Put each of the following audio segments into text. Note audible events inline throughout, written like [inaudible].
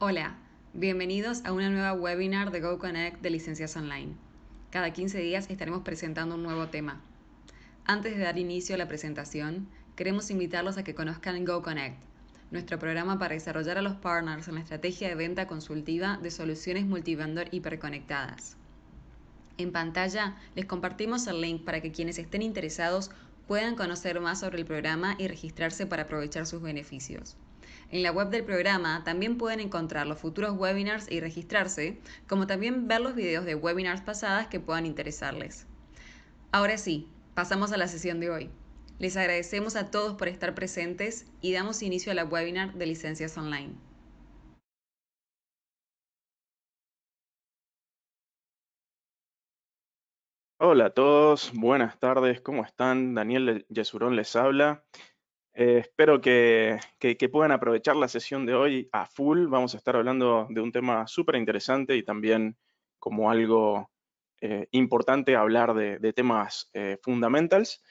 Hola, bienvenidos a una nueva webinar de GoConnect de licencias online. Cada 15 días estaremos presentando un nuevo tema. Antes de dar inicio a la presentación, queremos invitarlos a que conozcan GoConnect, nuestro programa para desarrollar a los partners en la estrategia de venta consultiva de soluciones multivendor hiperconectadas. En pantalla les compartimos el link para que quienes estén interesados puedan conocer más sobre el programa y registrarse para aprovechar sus beneficios. En la web del programa también pueden encontrar los futuros webinars y registrarse, como también ver los videos de webinars pasadas que puedan interesarles. Ahora sí, pasamos a la sesión de hoy. Les agradecemos a todos por estar presentes y damos inicio a la webinar de licencias online. Hola a todos, buenas tardes, ¿cómo están? Daniel Yesurón les habla. Eh, espero que, puedan aprovechar la sesión de hoy a full. Vamos a estar hablando de un tema súper interesante y también como algo eh, importante hablar de, temas eh, fundamentales,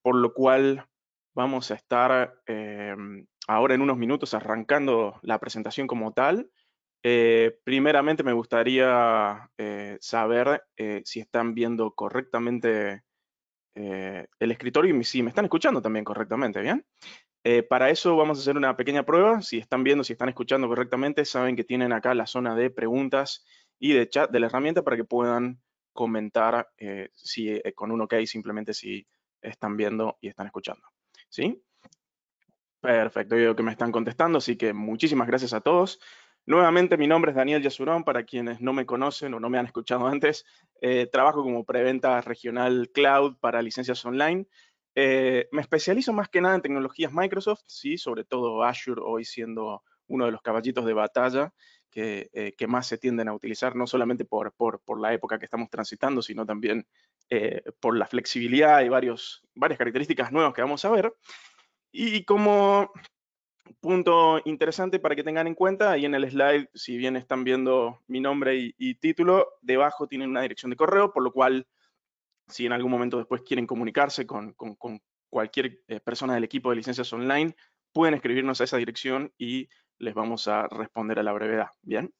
por lo cual vamos a estar ahora en unos minutos arrancando la presentación como tal. primeramente me gustaría saber si están viendo correctamente eh, el escritorio y si me están escuchando también correctamente, ¿bien? Eh, para eso vamos a hacer una pequeña prueba. Si están viendo, si están escuchando correctamente, saben que tienen acá la zona de preguntas y de chat de la herramienta para que puedan comentar eh, si, con un OK simplemente si están viendo y están escuchando. ¿Sí? Perfecto, veo que me están contestando, así que muchísimas gracias a todos. Nuevamente, mi nombre es Daniel Yasurón, para quienes no me conocen o no me han escuchado antes, eh, trabajo como preventa regional cloud para licencias online. Eh, me especializo más que nada en tecnologías Microsoft, sí, sobre todo Azure hoy siendo uno de los caballitos de batalla que, eh, más se tienden a utilizar, no solamente por, por, la época que estamos transitando, sino también por la flexibilidad y varios, varias características nuevas que vamos a ver. Y como punto interesante para que tengan en cuenta, ahí en el slide, si bien están viendo mi nombre y, título, debajo tienen una dirección de correo, por lo cual, si en algún momento después quieren comunicarse con, cualquier eh, persona del equipo de licencias online, pueden escribirnos a esa dirección y les vamos a responder a la brevedad. Bien.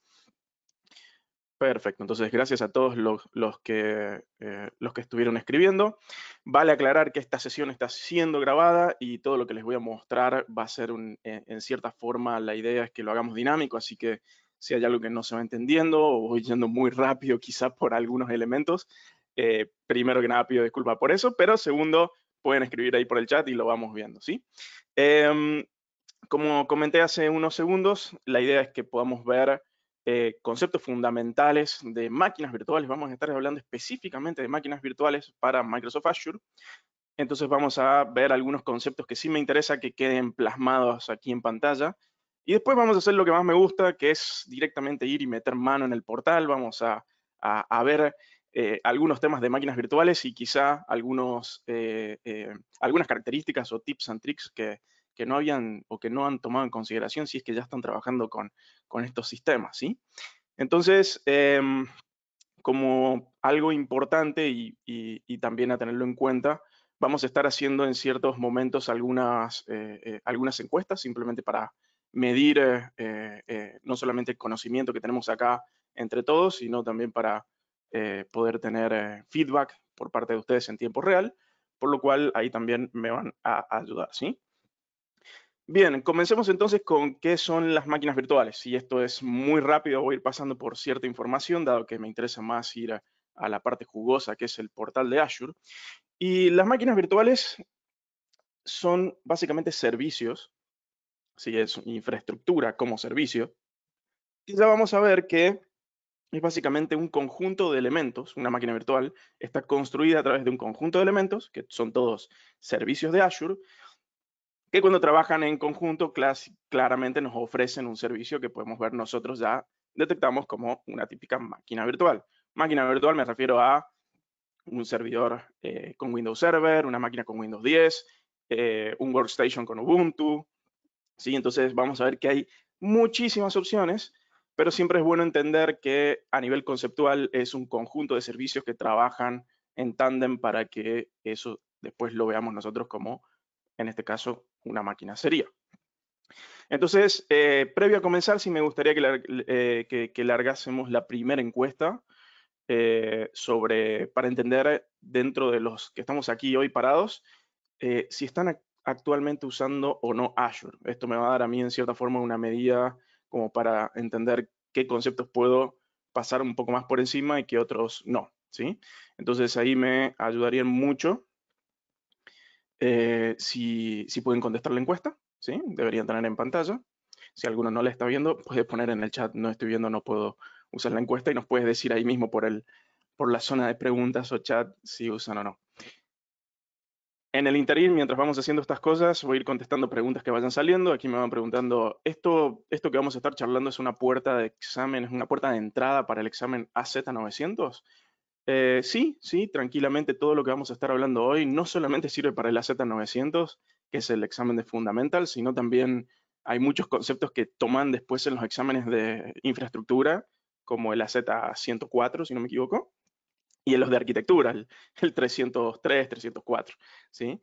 Perfecto, entonces gracias a todos los, que, eh, los que estuvieron escribiendo. Vale aclarar que esta sesión está siendo grabada y todo lo que les voy a mostrar va a ser eh, en, cierta forma, la idea es que lo hagamos dinámico, así que si hay algo que no se va entendiendo o voy yendo muy rápido quizás por algunos elementos, eh, primero que nada pido disculpas por eso, pero segundo, pueden escribir ahí por el chat y lo vamos viendo, ¿sí? Em, como comenté hace unos segundos, la idea es que podamos ver eh, conceptos fundamentales de máquinas virtuales. Vamos a estar hablando específicamente de máquinas virtuales para Microsoft Azure. Entonces vamos a ver algunos conceptos que sí me interesa que queden plasmados aquí en pantalla. Y después vamos a hacer lo que más me gusta, que es directamente ir y meter mano en el portal. Vamos a, ver eh, algunos temas de máquinas virtuales y quizá algunos, eh, algunas características o tips and tricks que, que no habían o que no han tomado en consideración si es que ya están trabajando con, estos sistemas, ¿sí? Entonces, em, como algo importante y, también a tenerlo en cuenta, vamos a estar haciendo en ciertos momentos algunas, eh, eh, algunas encuestas simplemente para medir eh, no solamente el conocimiento que tenemos acá entre todos, sino también para poder tener feedback por parte de ustedes en tiempo real, por lo cual ahí también me van a ayudar, ¿sí? Bien, comencemos entonces con qué son las máquinas virtuales. Y esto es muy rápido, voy a ir pasando por cierta información, dado que me interesa más ir a, la parte jugosa, que es el portal de Azure. Y las máquinas virtuales son básicamente servicios, así es infraestructura como servicio, y ya vamos a ver que es básicamente un conjunto de elementos, una máquina virtual está construida a través de un conjunto de elementos, que son todos servicios de Azure, que cuando trabajan en conjunto claramente nos ofrecen un servicio que podemos ver nosotros ya detectamos como una típica máquina virtual. Máquina virtual me refiero a un servidor eh, con Windows Server, una máquina con Windows 10, eh, un workstation con Ubuntu. ¿sí? Entonces vamos a ver que hay muchísimas opciones, pero siempre es bueno entender que a nivel conceptual es un conjunto de servicios que trabajan en tándem para que eso después lo veamos nosotros como en este caso una máquina sería. Entonces, eh, previo a comenzar, sí me gustaría que, eh, largásemos la primera encuesta eh, sobre, para entender dentro de los que estamos aquí hoy parados, si están actualmente usando o no Azure. Esto me va a dar a mí, en cierta forma, una medida como para entender qué conceptos puedo pasar un poco más por encima y qué otros no, ¿sí? Entonces, ahí me ayudarían mucho eh, si, pueden contestar la encuesta, ¿sí? deberían tener en pantalla. Si alguno no la está viendo, puedes poner en el chat, no estoy viendo, no puedo usar la encuesta y nos puedes decir ahí mismo por, el, por la zona de preguntas o chat si usan o no. En el interín, mientras vamos haciendo estas cosas, voy a ir contestando preguntas que vayan saliendo. Aquí me van preguntando, ¿esto, esto que vamos a estar charlando es una puerta de examen, es una puerta de entrada para el examen AZ900? Eh, sí, sí, tranquilamente todo lo que vamos a estar hablando hoy no solamente sirve para el AZ900, que es el examen de Fundamental, sino también hay muchos conceptos que toman después en los exámenes de infraestructura, como el AZ104, si no me equivoco, y en los de arquitectura, el, 303, 304, ¿sí?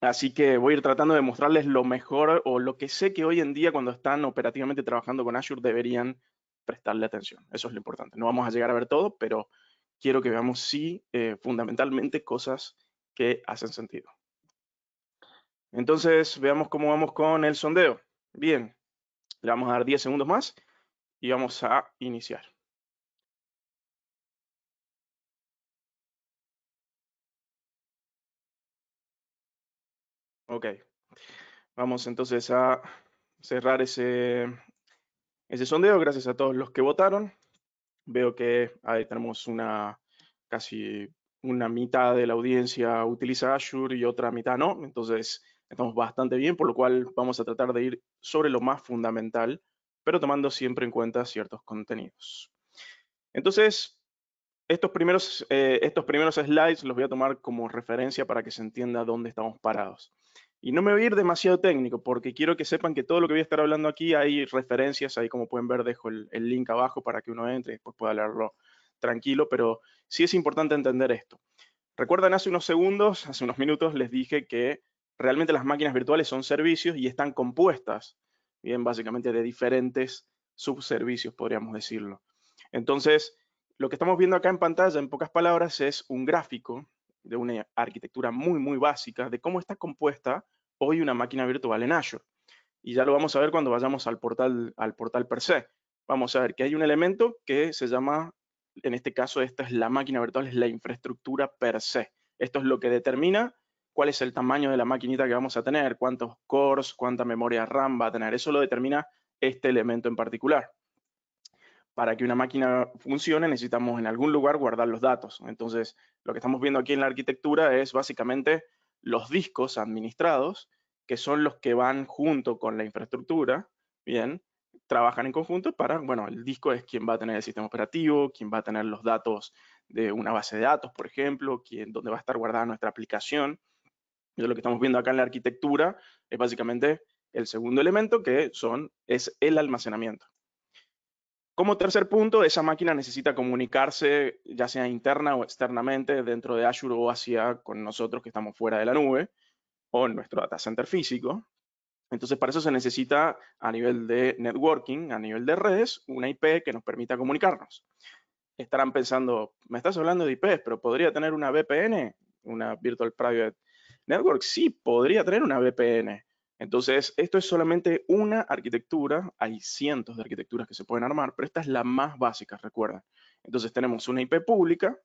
Así que voy a ir tratando de mostrarles lo mejor o lo que sé que hoy en día cuando están operativamente trabajando con Azure deberían prestarle atención. Eso es lo importante. No vamos a llegar a ver todo, pero quiero que veamos si eh, fundamentalmente cosas que hacen sentido. Entonces, veamos cómo vamos con el sondeo. Bien, le vamos a dar 10 segundos más y vamos a iniciar. Ok, vamos entonces a cerrar ese, ese sondeo. Gracias a todos los que votaron veo que ahí tenemos una casi una mitad de la audiencia utiliza Azure y otra mitad no, entonces estamos bastante bien, por lo cual vamos a tratar de ir sobre lo más fundamental, pero tomando siempre en cuenta ciertos contenidos. Entonces, estos primeros, eh, estos primeros slides los voy a tomar como referencia para que se entienda dónde estamos parados. Y no me voy a ir demasiado técnico porque quiero que sepan que todo lo que voy a estar hablando aquí hay referencias, ahí como pueden ver dejo el, link abajo para que uno entre y después pueda leerlo tranquilo, pero sí es importante entender esto. Recuerdan hace unos segundos, hace unos minutos les dije que realmente las máquinas virtuales son servicios y están compuestas, bien, básicamente de diferentes subservicios, podríamos decirlo. Entonces, lo que estamos viendo acá en pantalla, en pocas palabras, es un gráfico de una arquitectura muy, muy básica de cómo está compuesta hoy una máquina virtual en Azure. Y ya lo vamos a ver cuando vayamos al portal, al portal per se. Vamos a ver que hay un elemento que se llama, en este caso, esta es la máquina virtual, es la infraestructura per se. Esto es lo que determina cuál es el tamaño de la maquinita que vamos a tener, cuántos cores, cuánta memoria RAM va a tener. Eso lo determina este elemento en particular. Para que una máquina funcione necesitamos en algún lugar guardar los datos. Entonces, lo que estamos viendo aquí en la arquitectura es básicamente los discos administrados, que son los que van junto con la infraestructura, bien, trabajan en conjunto para, bueno, el disco es quien va a tener el sistema operativo, quien va a tener los datos de una base de datos, por ejemplo, quien, donde va a estar guardada nuestra aplicación. lo que estamos viendo acá en la arquitectura es básicamente el segundo elemento que son, es el almacenamiento. Como tercer punto, esa máquina necesita comunicarse ya sea interna o externamente dentro de Azure o hacia con nosotros que estamos fuera de la nube o en nuestro data center físico. Entonces, para eso se necesita a nivel de networking, a nivel de redes, una IP que nos permita comunicarnos. Estarán pensando, me estás hablando de IPs, pero podría tener una VPN, una Virtual Private Network. Sí, podría tener una VPN, entonces, esto es solamente una arquitectura, hay cientos de arquitecturas que se pueden armar, pero esta es la más básica, recuerden. Entonces tenemos una IP pública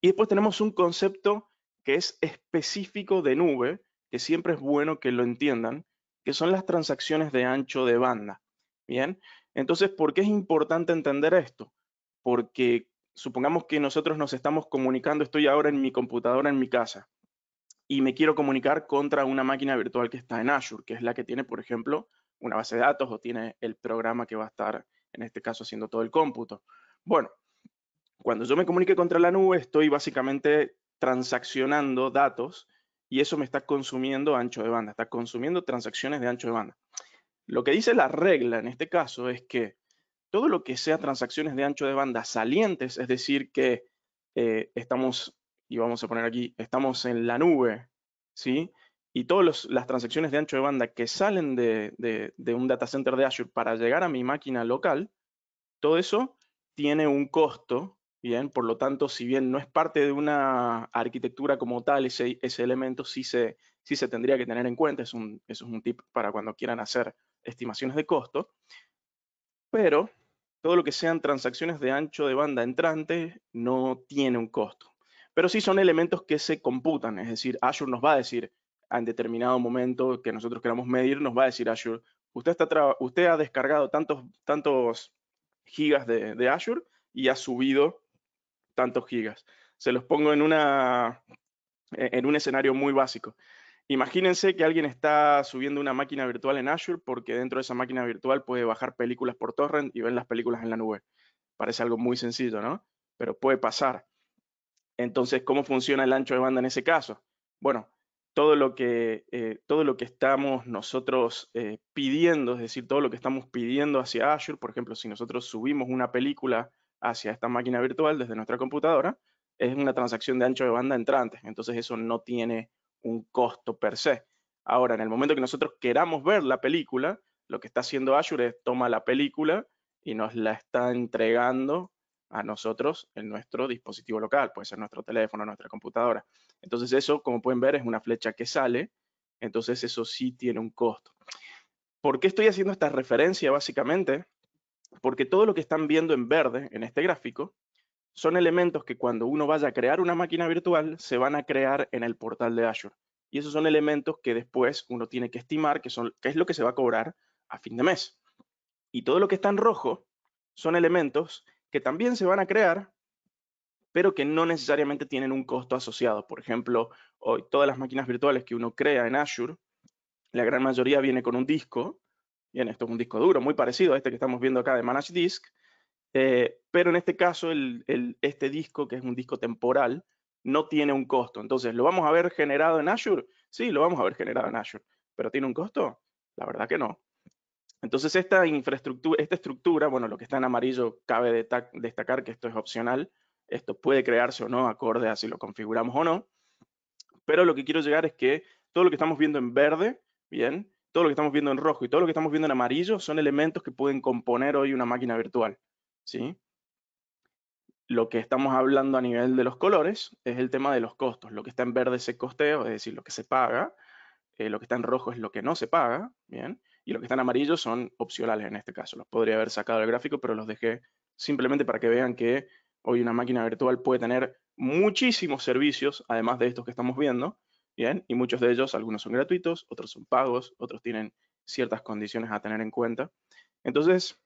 y después tenemos un concepto que es específico de nube, que siempre es bueno que lo entiendan, que son las transacciones de ancho de banda. Bien, entonces, ¿por qué es importante entender esto? Porque supongamos que nosotros nos estamos comunicando, estoy ahora en mi computadora en mi casa y me quiero comunicar contra una máquina virtual que está en Azure, que es la que tiene, por ejemplo, una base de datos o tiene el programa que va a estar, en este caso, haciendo todo el cómputo. Bueno, cuando yo me comunique contra la nube, estoy básicamente transaccionando datos y eso me está consumiendo ancho de banda, está consumiendo transacciones de ancho de banda. Lo que dice la regla en este caso es que todo lo que sea transacciones de ancho de banda salientes, es decir, que eh, estamos y vamos a poner aquí, estamos en la nube, ¿sí? Y todas las transacciones de ancho de banda que salen de, un data center de Azure para llegar a mi máquina local, todo eso tiene un costo, Bien, por lo tanto, si bien no es parte de una arquitectura como tal, ese, ese elemento sí se, sí se tendría que tener en cuenta. Es un, eso es un tip para cuando quieran hacer estimaciones de costo. Pero todo lo que sean transacciones de ancho de banda entrante no tiene un costo pero sí son elementos que se computan, es decir, Azure nos va a decir en determinado momento que nosotros queramos medir, nos va a decir Azure, usted, ha descargado tantos, tantos gigas de, de Azure y ha subido tantos gigas. Se los pongo en, una, e-, en un escenario muy básico. Imagínense que alguien está subiendo una máquina virtual en Azure porque dentro de esa máquina virtual puede bajar películas por torrent y ver las películas en la nube. Parece algo muy sencillo, ¿no? Pero puede pasar. Entonces, ¿cómo funciona el ancho de banda en ese caso? Bueno, todo lo que, eh, todo lo que estamos nosotros eh, pidiendo, es decir, todo lo que estamos pidiendo hacia Azure, por ejemplo, si nosotros subimos una película hacia esta máquina virtual desde nuestra computadora, es una transacción de ancho de banda entrante. Entonces, eso no tiene un costo per se. Ahora, en el momento que nosotros queramos ver la película, lo que está haciendo Azure es toma la película y nos la está entregando a nosotros en nuestro dispositivo local, puede ser nuestro teléfono, nuestra computadora. Entonces eso, como pueden ver, es una flecha que sale, entonces eso sí tiene un costo. ¿Por qué estoy haciendo esta referencia básicamente? Porque todo lo que están viendo en verde en este gráfico son elementos que cuando uno vaya a crear una máquina virtual se van a crear en el portal de Azure. Y esos son elementos que después uno tiene que estimar que, son, qué es lo que se va a cobrar a fin de mes. Y todo lo que está en rojo son elementos que también se van a crear, pero que no necesariamente tienen un costo asociado. Por ejemplo, hoy todas las máquinas virtuales que uno crea en Azure, la gran mayoría viene con un disco, bien, esto es un disco duro, muy parecido a este que estamos viendo acá de Managed Disk, eh, pero en este caso este disco, que es un disco temporal, no tiene un costo. Entonces, ¿lo vamos a ver generado en Azure? Sí, lo vamos a ver generado en Azure, pero ¿tiene un costo? La verdad que no. Entonces esta infraestructura, esta estructura, bueno, lo que está en amarillo cabe destacar que esto es opcional, esto puede crearse o no acorde a si lo configuramos o no, pero lo que quiero llegar es que todo lo que estamos viendo en verde, bien, todo lo que estamos viendo en rojo y todo lo que estamos viendo en amarillo son elementos que pueden componer hoy una máquina virtual, ¿sí? Lo que estamos hablando a nivel de los colores es el tema de los costos. Lo que está en verde es el costeo, es decir, lo que se paga. Eh, lo que está en rojo es lo que no se paga, ¿bien? y los que están amarillos son opcionales en este caso. Los podría haber sacado del gráfico, pero los dejé simplemente para que vean que hoy una máquina virtual puede tener muchísimos servicios, además de estos que estamos viendo, ¿bien? Y muchos de ellos, algunos son gratuitos, otros son pagos, otros tienen ciertas condiciones a tener en cuenta. Entonces,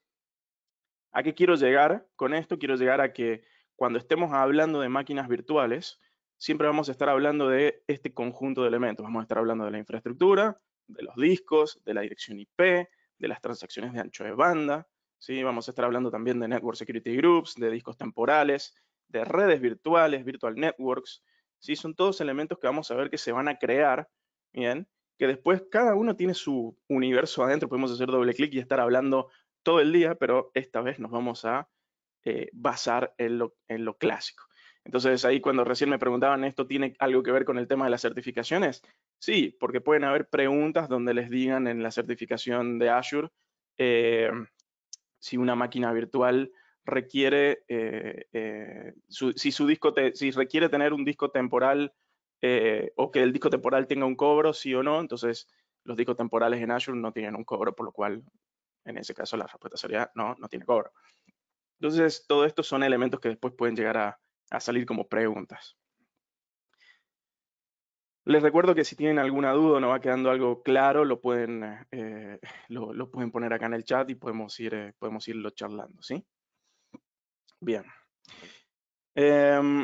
¿a qué quiero llegar con esto? Quiero llegar a que cuando estemos hablando de máquinas virtuales, siempre vamos a estar hablando de este conjunto de elementos. Vamos a estar hablando de la infraestructura, de los discos, de la dirección IP, de las transacciones de ancho de banda. ¿sí? Vamos a estar hablando también de Network Security Groups, de discos temporales, de redes virtuales, virtual networks. ¿sí? Son todos elementos que vamos a ver que se van a crear, ¿bien? que después cada uno tiene su universo adentro. Podemos hacer doble clic y estar hablando todo el día, pero esta vez nos vamos a eh, basar en lo clásico. Entonces ahí cuando recién me preguntaban, ¿esto tiene algo que ver con el tema de las certificaciones? Sí, porque pueden haber preguntas donde les digan en la certificación de Azure eh, si una máquina virtual requiere, eh, eh, si, su disco si requiere tener un disco temporal o que el disco temporal tenga un cobro, sí o no. Entonces los discos temporales en Azure no tienen un cobro, por lo cual en ese caso la respuesta sería no, no tiene cobro. Entonces todo esto son elementos que después pueden llegar a a salir como preguntas. Les recuerdo que si tienen alguna duda o no va quedando algo claro, lo pueden, eh, eh, [laughs] lo, pueden poner acá en el chat y podemos, ir, eh, podemos irlo charlando, ¿sí? Bien. Em,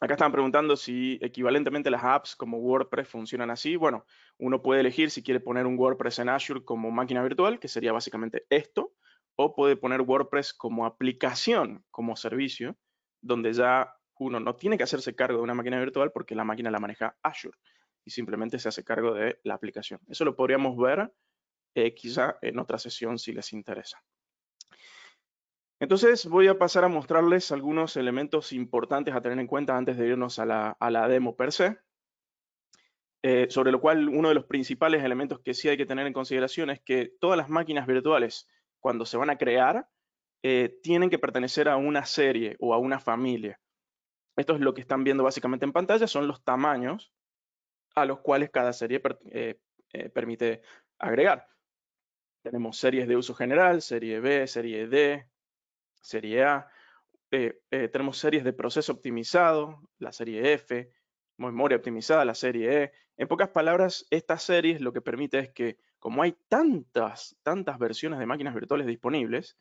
acá estaban preguntando si equivalentemente las apps como WordPress funcionan así. Bueno, uno puede elegir si quiere poner un WordPress en Azure como máquina virtual, que sería básicamente esto, o puede poner WordPress como aplicación, como servicio, donde ya uno no tiene que hacerse cargo de una máquina virtual porque la máquina la maneja Azure y simplemente se hace cargo de la aplicación. Eso lo podríamos ver eh, quizá en otra sesión si les interesa. Entonces voy a pasar a mostrarles algunos elementos importantes a tener en cuenta antes de irnos a la, demo per se, eh, sobre lo cual uno de los principales elementos que sí hay que tener en consideración es que todas las máquinas virtuales cuando se van a crear, eh, tienen que pertenecer a una serie o a una familia. Esto es lo que están viendo básicamente en pantalla, son los tamaños a los cuales cada serie eh, eh, permite agregar. Tenemos series de uso general, serie B, serie D, serie A. tenemos series de proceso optimizado, la serie F, memoria optimizada, la serie E. En pocas palabras, estas series lo que permite es que como hay tantas, tantas versiones de máquinas virtuales disponibles,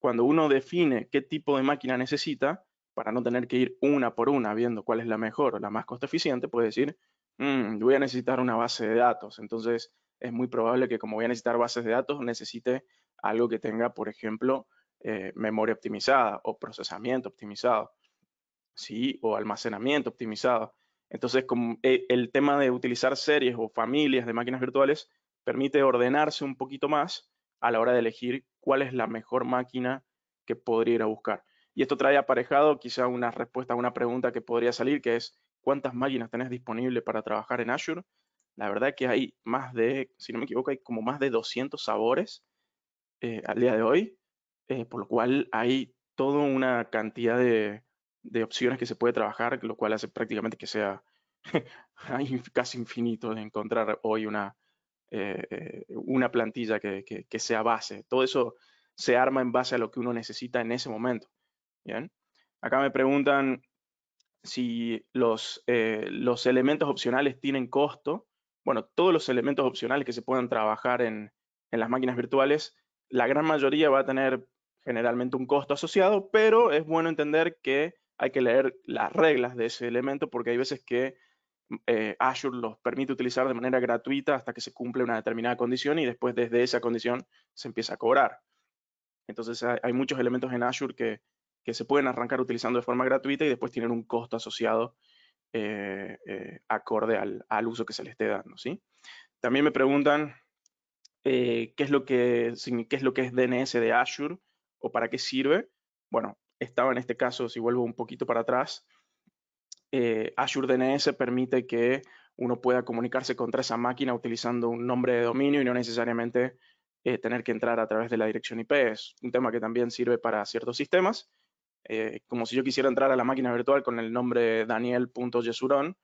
cuando uno define qué tipo de máquina necesita, para no tener que ir una por una viendo cuál es la mejor o la más costo eficiente, puede decir, mm, voy a necesitar una base de datos. Entonces, es muy probable que como voy a necesitar bases de datos, necesite algo que tenga, por ejemplo, eh, memoria optimizada o procesamiento optimizado, ¿sí? O almacenamiento optimizado. Entonces, como eh, el tema de utilizar series o familias de máquinas virtuales permite ordenarse un poquito más a la hora de elegir cuál es la mejor máquina que podría ir a buscar. Y esto trae aparejado quizá una respuesta a una pregunta que podría salir, que es cuántas máquinas tenés disponible para trabajar en Azure. La verdad que hay más de, si no me equivoco, hay como más de 200 sabores eh, al día de hoy, eh, por lo cual hay toda una cantidad de, opciones que se puede trabajar, lo cual hace prácticamente que sea [laughs] casi infinito encontrar hoy una, eh, eh, una plantilla que, sea base. Todo eso se arma en base a lo que uno necesita en ese momento. ¿Bien? Acá me preguntan si los, eh, los elementos opcionales tienen costo. Bueno, todos los elementos opcionales que se puedan trabajar en las máquinas virtuales, la gran mayoría va a tener generalmente un costo asociado, pero es bueno entender que hay que leer las reglas de ese elemento porque hay veces que eh, Azure los permite utilizar de manera gratuita hasta que se cumple una determinada condición y después desde esa condición se empieza a cobrar. Entonces hay, muchos elementos en Azure que, se pueden arrancar utilizando de forma gratuita y después tienen un costo asociado eh, eh, acorde al, uso que se le esté dando. También me preguntan qué, es lo que, qué es lo que es DNS de Azure o para qué sirve. Bueno, estaba en este caso, si vuelvo un poquito para atrás, eh, Azure DNS permite que uno pueda comunicarse contra esa máquina utilizando un nombre de dominio y no necesariamente eh, tener que entrar a través de la dirección IP. Es un tema que también sirve para ciertos sistemas. Eh, como si yo quisiera entrar a la máquina virtual con el nombre daniel.yesuron,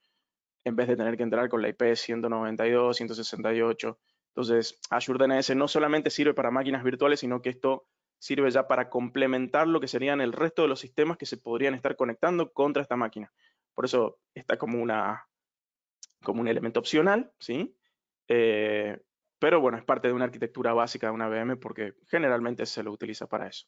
en vez de tener que entrar con la IP 192, 168. Entonces, Azure DNS no solamente sirve para máquinas virtuales, sino que esto sirve ya para complementar lo que serían el resto de los sistemas que se podrían estar conectando contra esta máquina. Por eso está como, una, como un elemento opcional, ¿sí? Eh, pero bueno, es parte de una arquitectura básica de una VM porque generalmente se lo utiliza para eso.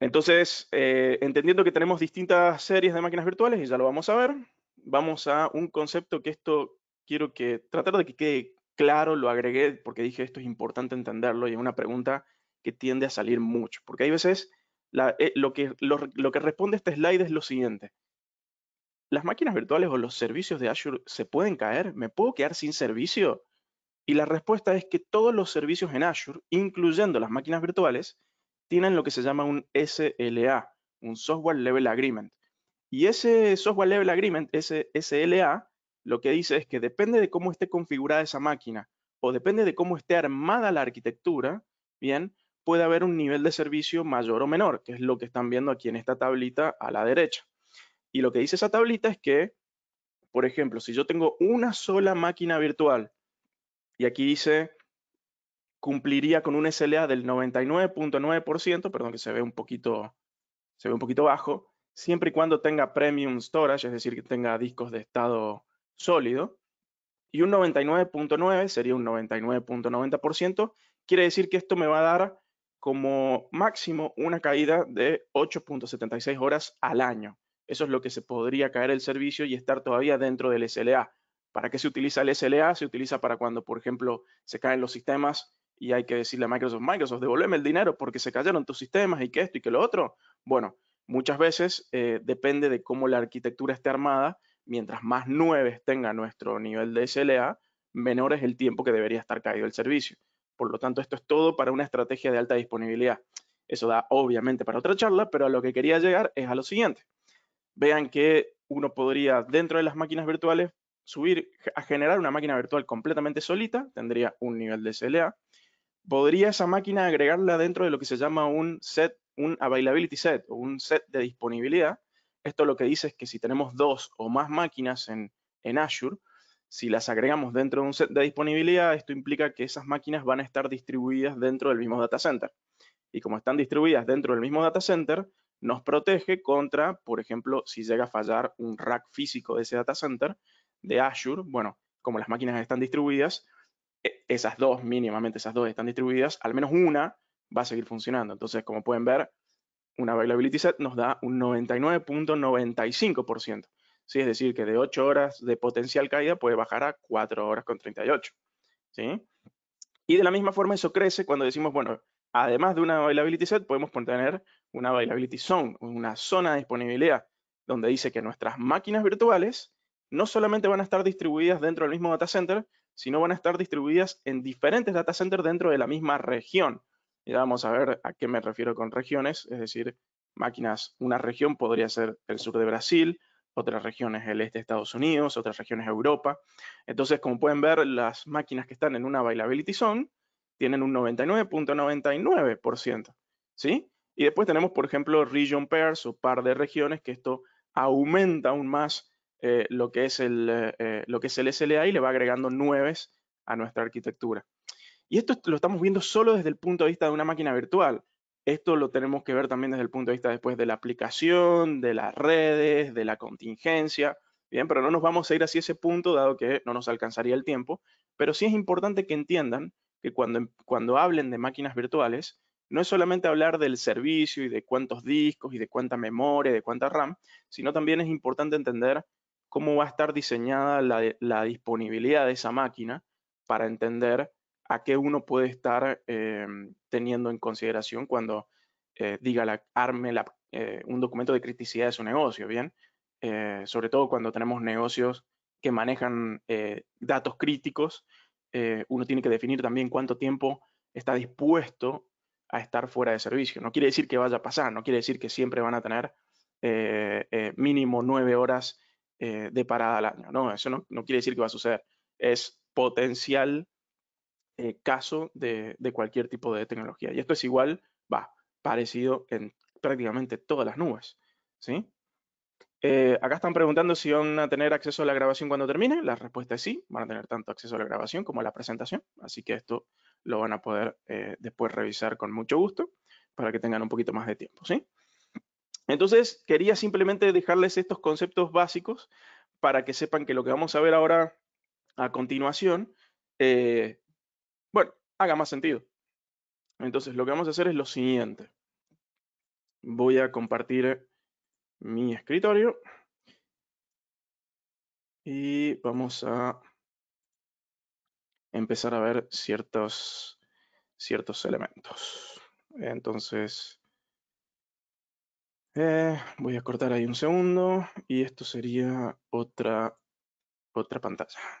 Entonces, eh, entendiendo que tenemos distintas series de máquinas virtuales, y ya lo vamos a ver, vamos a un concepto que esto quiero que tratar de que quede claro, lo agregué porque dije esto es importante entenderlo y es una pregunta que tiende a salir mucho, porque hay veces eh, lo, que, lo, que responde este slide es lo siguiente. ¿Las máquinas virtuales o los servicios de Azure se pueden caer? ¿Me puedo quedar sin servicio? Y la respuesta es que todos los servicios en Azure, incluyendo las máquinas virtuales, tienen lo que se llama un SLA, un Software Level Agreement. Y ese Software Level Agreement, ese SLA, lo que dice es que depende de cómo esté configurada esa máquina o depende de cómo esté armada la arquitectura, bien, puede haber un nivel de servicio mayor o menor, que es lo que están viendo aquí en esta tablita a la derecha. Y lo que dice esa tablita es que, por ejemplo, si yo tengo una sola máquina virtual y aquí dice cumpliría con un SLA del 99.9%, perdón que se ve un poquito se ve un poquito bajo, siempre y cuando tenga premium storage, es decir, que tenga discos de estado sólido, y un 99.9 sería un 99.90%, quiere decir que esto me va a dar como máximo una caída de 8.76 horas al año. Eso es lo que se podría caer el servicio y estar todavía dentro del SLA. ¿Para qué se utiliza el SLA? Se utiliza para cuando, por ejemplo, se caen los sistemas y hay que decirle a Microsoft, Microsoft, devuélveme el dinero porque se cayeron tus sistemas y que esto y que lo otro. Bueno, muchas veces eh, depende de cómo la arquitectura esté armada. Mientras más nueve tenga nuestro nivel de SLA, menor es el tiempo que debería estar caído el servicio. Por lo tanto, esto es todo para una estrategia de alta disponibilidad. Eso da obviamente para otra charla, pero a lo que quería llegar es a lo siguiente. Vean que uno podría, dentro de las máquinas virtuales, subir a generar una máquina virtual completamente solita, tendría un nivel de SLA. Podría esa máquina agregarla dentro de lo que se llama un set, un availability set o un set de disponibilidad. Esto lo que dice es que si tenemos dos o más máquinas en, en Azure, si las agregamos dentro de un set de disponibilidad, esto implica que esas máquinas van a estar distribuidas dentro del mismo data center. Y como están distribuidas dentro del mismo data center, nos protege contra, por ejemplo, si llega a fallar un rack físico de ese data center de Azure, bueno, como las máquinas están distribuidas, e, esas dos, mínimamente esas dos están distribuidas, al menos una va a seguir funcionando. Entonces, como pueden ver, una availability set nos da un 99.95%. Es decir, que de 8 horas de potencial caída puede bajar a 4 horas con 38, ¿sí? Y de la misma forma eso crece cuando decimos, bueno, además de una availability set, podemos tener una availability zone, una zona de disponibilidad, donde dice que nuestras máquinas virtuales no solamente van a estar distribuidas dentro del mismo data center, sino van a estar distribuidas en diferentes data centers dentro de la misma región. Y vamos a ver a qué me refiero con regiones, es decir, máquinas, una región podría ser el sur de Brasil, otras regiones el este de Estados Unidos, otras regiones de Europa. Entonces, como pueden ver, las máquinas que están en una Availability Zone tienen un 99.99%, ¿sí? Y después tenemos, por ejemplo, region pairs o par de regiones, que esto aumenta aún más eh, lo, que es el, eh, lo que es el SLA y le va agregando nueves a nuestra arquitectura. Y esto lo estamos viendo solo desde el punto de vista de una máquina virtual. Esto lo tenemos que ver también desde el punto de vista después de la aplicación, de las redes, de la contingencia. Bien, pero no nos vamos a ir hacia ese punto dado que no nos alcanzaría el tiempo. Pero sí es importante que entiendan que cuando, em, cuando hablen de máquinas virtuales, no es solamente hablar del servicio y de cuántos discos y de cuánta memoria, y de cuánta RAM, sino también es importante entender cómo va a estar diseñada la, la disponibilidad de esa máquina para entender a qué uno puede estar em, teniendo en consideración cuando eh, diga, la, arme eh, un documento de criticidad de su negocio, ¿bien? Eh, sobre todo cuando tenemos negocios que manejan datos críticos, uno tiene que definir también cuánto tiempo está dispuesto a estar fuera de servicio. No quiere decir que vaya a pasar, no quiere decir que siempre van a tener mínimo nueve horas de parada al año. No, eso no, no quiere decir que va a suceder. Es potencial eh, caso de, cualquier tipo de tecnología. Y esto es igual, va, parecido en prácticamente todas las nubes. ¿sí? Eh, acá están preguntando si van a tener acceso a la grabación cuando termine. La respuesta es sí, van a tener tanto acceso a la grabación como a la presentación. Así que esto lo van a poder eh, después revisar con mucho gusto para que tengan un poquito más de tiempo. ¿sí? Entonces, quería simplemente dejarles estos conceptos básicos para que sepan que lo que vamos a ver ahora a continuación haga más sentido. Entonces, lo que vamos a hacer es lo siguiente. Voy a compartir mi escritorio y vamos a empezar a ver ciertos, ciertos elementos. Entonces, eh, voy a cortar ahí un segundo y esto sería otra, otra pantalla.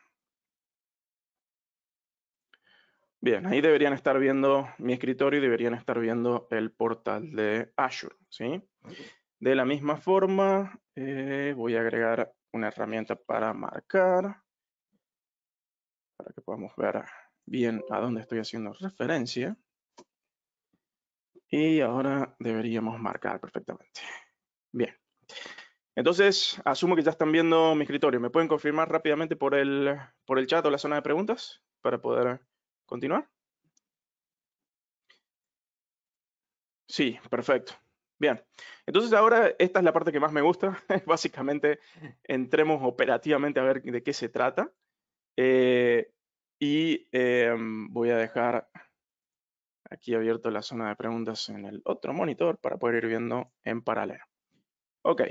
Bien, ahí deberían estar viendo mi escritorio y deberían estar viendo el portal de Azure, ¿sí? De la misma forma, eh, voy a agregar una herramienta para marcar, para que podamos ver bien a dónde estoy haciendo referencia. Y ahora deberíamos marcar perfectamente. Bien. Entonces, asumo que ya están viendo mi escritorio. ¿Me pueden confirmar rápidamente por el, por el chat o la zona de preguntas para poder ¿Continuar? Sí, perfecto. Bien, entonces ahora esta es la parte que más me gusta. [laughs] Básicamente entremos operativamente a ver de qué se trata. Eh, y em, voy a dejar aquí abierto la zona de preguntas en el otro monitor para poder ir viendo en paralelo. Ok,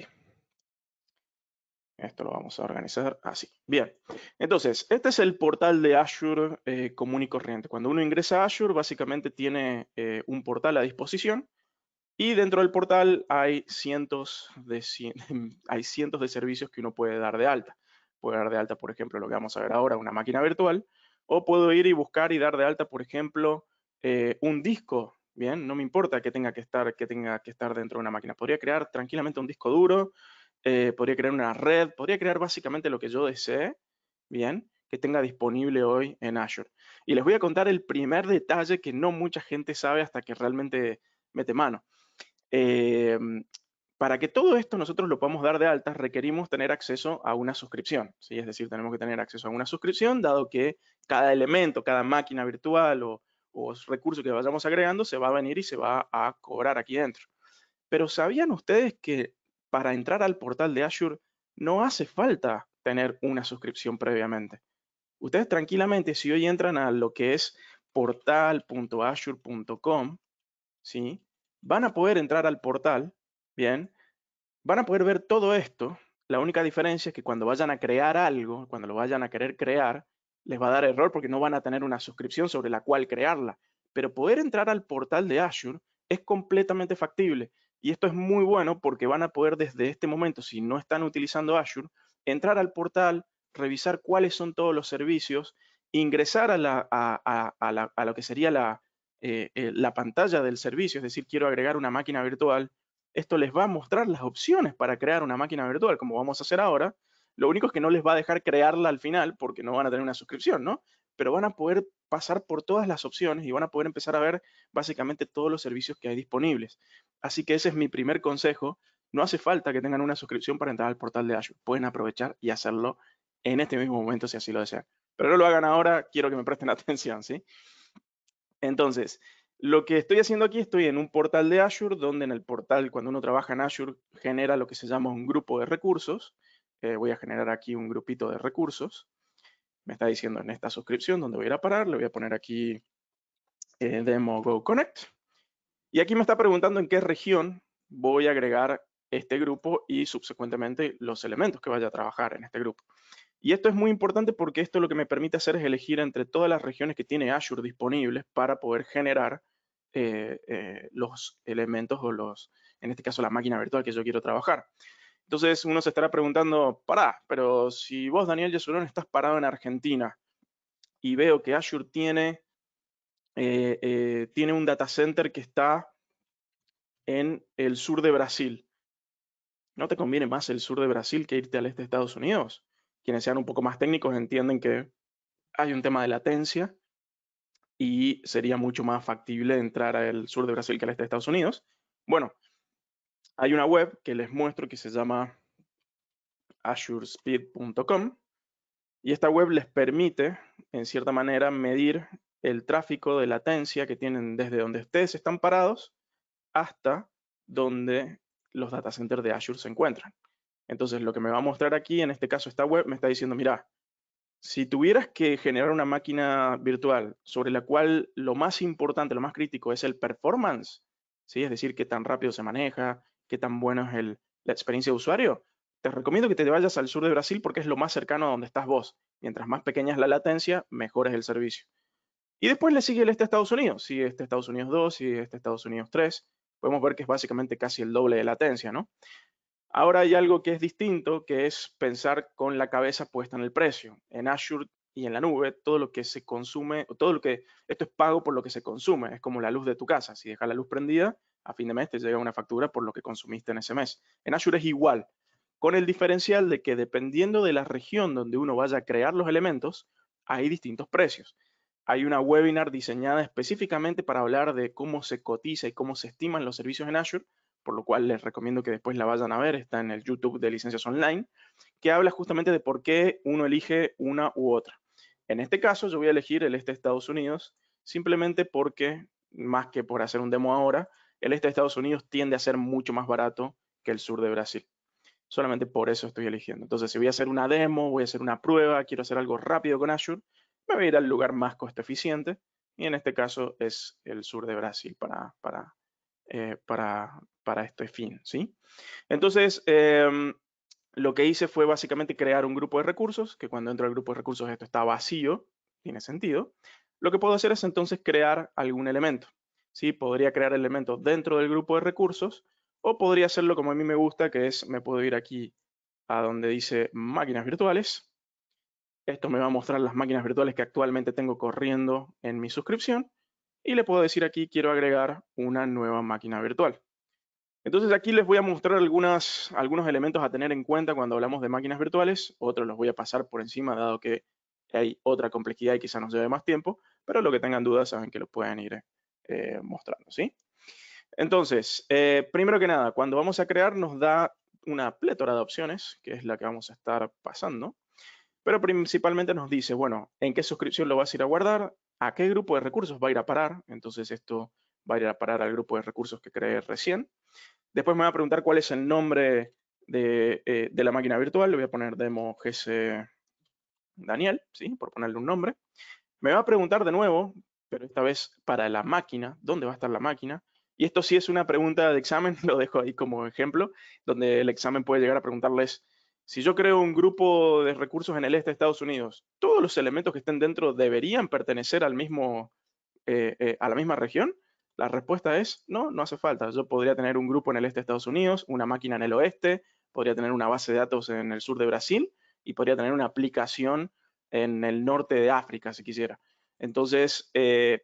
esto lo vamos a organizar así. Bien, entonces, este es el portal de Azure eh, común y corriente. Cuando uno ingresa a Azure, básicamente tiene eh, un portal a disposición y dentro del portal hay cientos, de, [laughs] hay cientos de servicios que uno puede dar de alta. Puede dar de alta, por ejemplo, lo que vamos a ver ahora, una máquina virtual, o puedo ir y buscar y dar de alta, por ejemplo, eh, un disco. Bien, no me importa que tenga que, estar, que tenga que estar dentro de una máquina. Podría crear tranquilamente un disco duro, eh, podría crear una red, podría crear básicamente lo que yo desee, bien, que tenga disponible hoy en Azure. Y les voy a contar el primer detalle que no mucha gente sabe hasta que realmente mete mano. Em, para que todo esto nosotros lo podamos dar de alta, requerimos tener acceso a una suscripción. ¿sí? Es decir, tenemos que tener acceso a una suscripción, dado que cada elemento, cada máquina virtual o, o recurso que vayamos agregando se va a venir y se va a cobrar aquí dentro. Pero ¿sabían ustedes que para entrar al portal de Azure no hace falta tener una suscripción previamente. Ustedes tranquilamente, si hoy entran a lo que es portal.azure.com, ¿sí? van a poder entrar al portal, ¿bien? Van a poder ver todo esto. La única diferencia es que cuando vayan a crear algo, cuando lo vayan a querer crear, les va a dar error porque no van a tener una suscripción sobre la cual crearla. Pero poder entrar al portal de Azure es completamente factible. Y esto es muy bueno porque van a poder desde este momento, si no están utilizando Azure, entrar al portal, revisar cuáles son todos los servicios, ingresar a, la, a, lo que sería la, eh, eh, la pantalla del servicio, es decir, quiero agregar una máquina virtual, esto les va a mostrar las opciones para crear una máquina virtual, como vamos a hacer ahora. Lo único es que no les va a dejar crearla al final porque no van a tener una suscripción, ¿no? Pero van a poder pasar por todas las opciones y van a poder empezar a ver básicamente todos los servicios que hay disponibles. Así que ese es mi primer consejo. No hace falta que tengan una suscripción para entrar al portal de Azure. Pueden aprovechar y hacerlo en este mismo momento si así lo desean. Pero no lo hagan ahora, quiero que me presten [laughs] atención, ¿sí? Entonces, lo que estoy haciendo aquí, estoy en un portal de Azure, donde en el portal, cuando uno trabaja en Azure, genera lo que se llama un grupo de recursos. Eh, voy a generar aquí un grupito de recursos. Me está diciendo en esta suscripción dónde voy a ir a parar. Le voy a poner aquí eh, Demo Go Connect. Y aquí me está preguntando en qué región voy a agregar este grupo y subsecuentemente los elementos que vaya a trabajar en este grupo. Y esto es muy importante porque esto lo que me permite hacer es elegir entre todas las regiones que tiene Azure disponibles para poder generar eh, eh, los elementos o los, en este caso la máquina virtual que yo quiero trabajar. Entonces uno se estará preguntando, pará, pero si vos Daniel Yesurón estás parado en Argentina y veo que Azure tiene eh, eh, tiene un data center que está en el sur de Brasil. ¿No te conviene más el sur de Brasil que irte al este de Estados Unidos? Quienes sean un poco más técnicos entienden que hay un tema de latencia y sería mucho más factible entrar al sur de Brasil que al este de Estados Unidos. Bueno, hay una web que les muestro que se llama azurespeed.com y esta web les permite, en cierta manera, medir el tráfico de latencia que tienen desde donde ustedes están parados hasta donde los data centers de Azure se encuentran. Entonces, lo que me va a mostrar aquí, en este caso esta web, me está diciendo, mira, si tuvieras que generar una máquina virtual sobre la cual lo más importante, lo más crítico es el performance, ¿sí? es decir, qué tan rápido se maneja, qué tan buena es la experiencia de usuario, te recomiendo que te vayas al sur de Brasil porque es lo más cercano a donde estás vos. Mientras más pequeña es la latencia, mejor es el servicio. Y después le sigue el este Estados Unidos, si este Estados Unidos 2, si este Estados Unidos 3, podemos ver que es básicamente casi el doble de latencia, ¿no? Ahora hay algo que es distinto, que es pensar con la cabeza puesta en el precio. En Azure y en la nube, todo lo que se consume, todo lo que, esto es pago por lo que se consume, es como la luz de tu casa. Si deja la luz prendida, a fin de mes te llega una factura por lo que consumiste en ese mes. En Azure es igual, con el diferencial de que dependiendo de la región donde uno vaya a crear los elementos, hay distintos precios. Hay una webinar diseñada específicamente para hablar de cómo se cotiza y cómo se estiman los servicios en Azure, por lo cual les recomiendo que después la vayan a ver, está en el YouTube de Licencias Online, que habla justamente de por qué uno elige una u otra. En este caso, yo voy a elegir el este de Estados Unidos, simplemente porque, más que por hacer un demo ahora, el este de Estados Unidos tiende a ser mucho más barato que el sur de Brasil. Solamente por eso estoy eligiendo. Entonces, si voy a hacer una demo, voy a hacer una prueba, quiero hacer algo rápido con Azure, me voy a ir al lugar más coste eficiente y en este caso es el sur de Brasil para, para, eh, para, para este fin. ¿sí? Entonces, em, lo que hice fue básicamente crear un grupo de recursos, que cuando entro al grupo de recursos esto está vacío, tiene sentido. Lo que puedo hacer es entonces crear algún elemento. ¿sí? Podría crear elementos dentro del grupo de recursos o podría hacerlo como a mí me gusta, que es, me puedo ir aquí a donde dice máquinas virtuales esto me va a mostrar las máquinas virtuales que actualmente tengo corriendo en mi suscripción y le puedo decir aquí quiero agregar una nueva máquina virtual. Entonces aquí les voy a mostrar algunos elementos a tener en cuenta cuando hablamos de máquinas virtuales, otros los voy a pasar por encima dado que hay otra complejidad y quizá nos lleve más tiempo, pero lo que tengan dudas saben que lo pueden ir eh, mostrando, ¿sí? Entonces, eh, primero que nada, cuando vamos a crear nos da una plétora de opciones, que es la que vamos a estar pasando. Pero principalmente nos dice, bueno, en qué suscripción lo vas a ir a guardar, a qué grupo de recursos va a ir a parar. Entonces esto va a ir a parar al grupo de recursos que creé recién. Después me va a preguntar cuál es el nombre de, eh, la máquina virtual. Le voy a poner demo GC Daniel, ¿sí? por ponerle un nombre. Me va a preguntar de nuevo, pero esta vez para la máquina, dónde va a estar la máquina. Y esto sí es una pregunta de examen, [laughs] lo dejo ahí como ejemplo, donde el examen puede llegar a preguntarles si yo creo un grupo de recursos en el este de Estados Unidos, todos los elementos que estén dentro deberían pertenecer al mismo, eh, eh, a la misma región. La respuesta es no, no hace falta. Yo podría tener un grupo en el este de Estados Unidos, una máquina en el oeste, podría tener una base de datos en el sur de Brasil y podría tener una aplicación en el norte de África, si quisiera. Entonces, eh,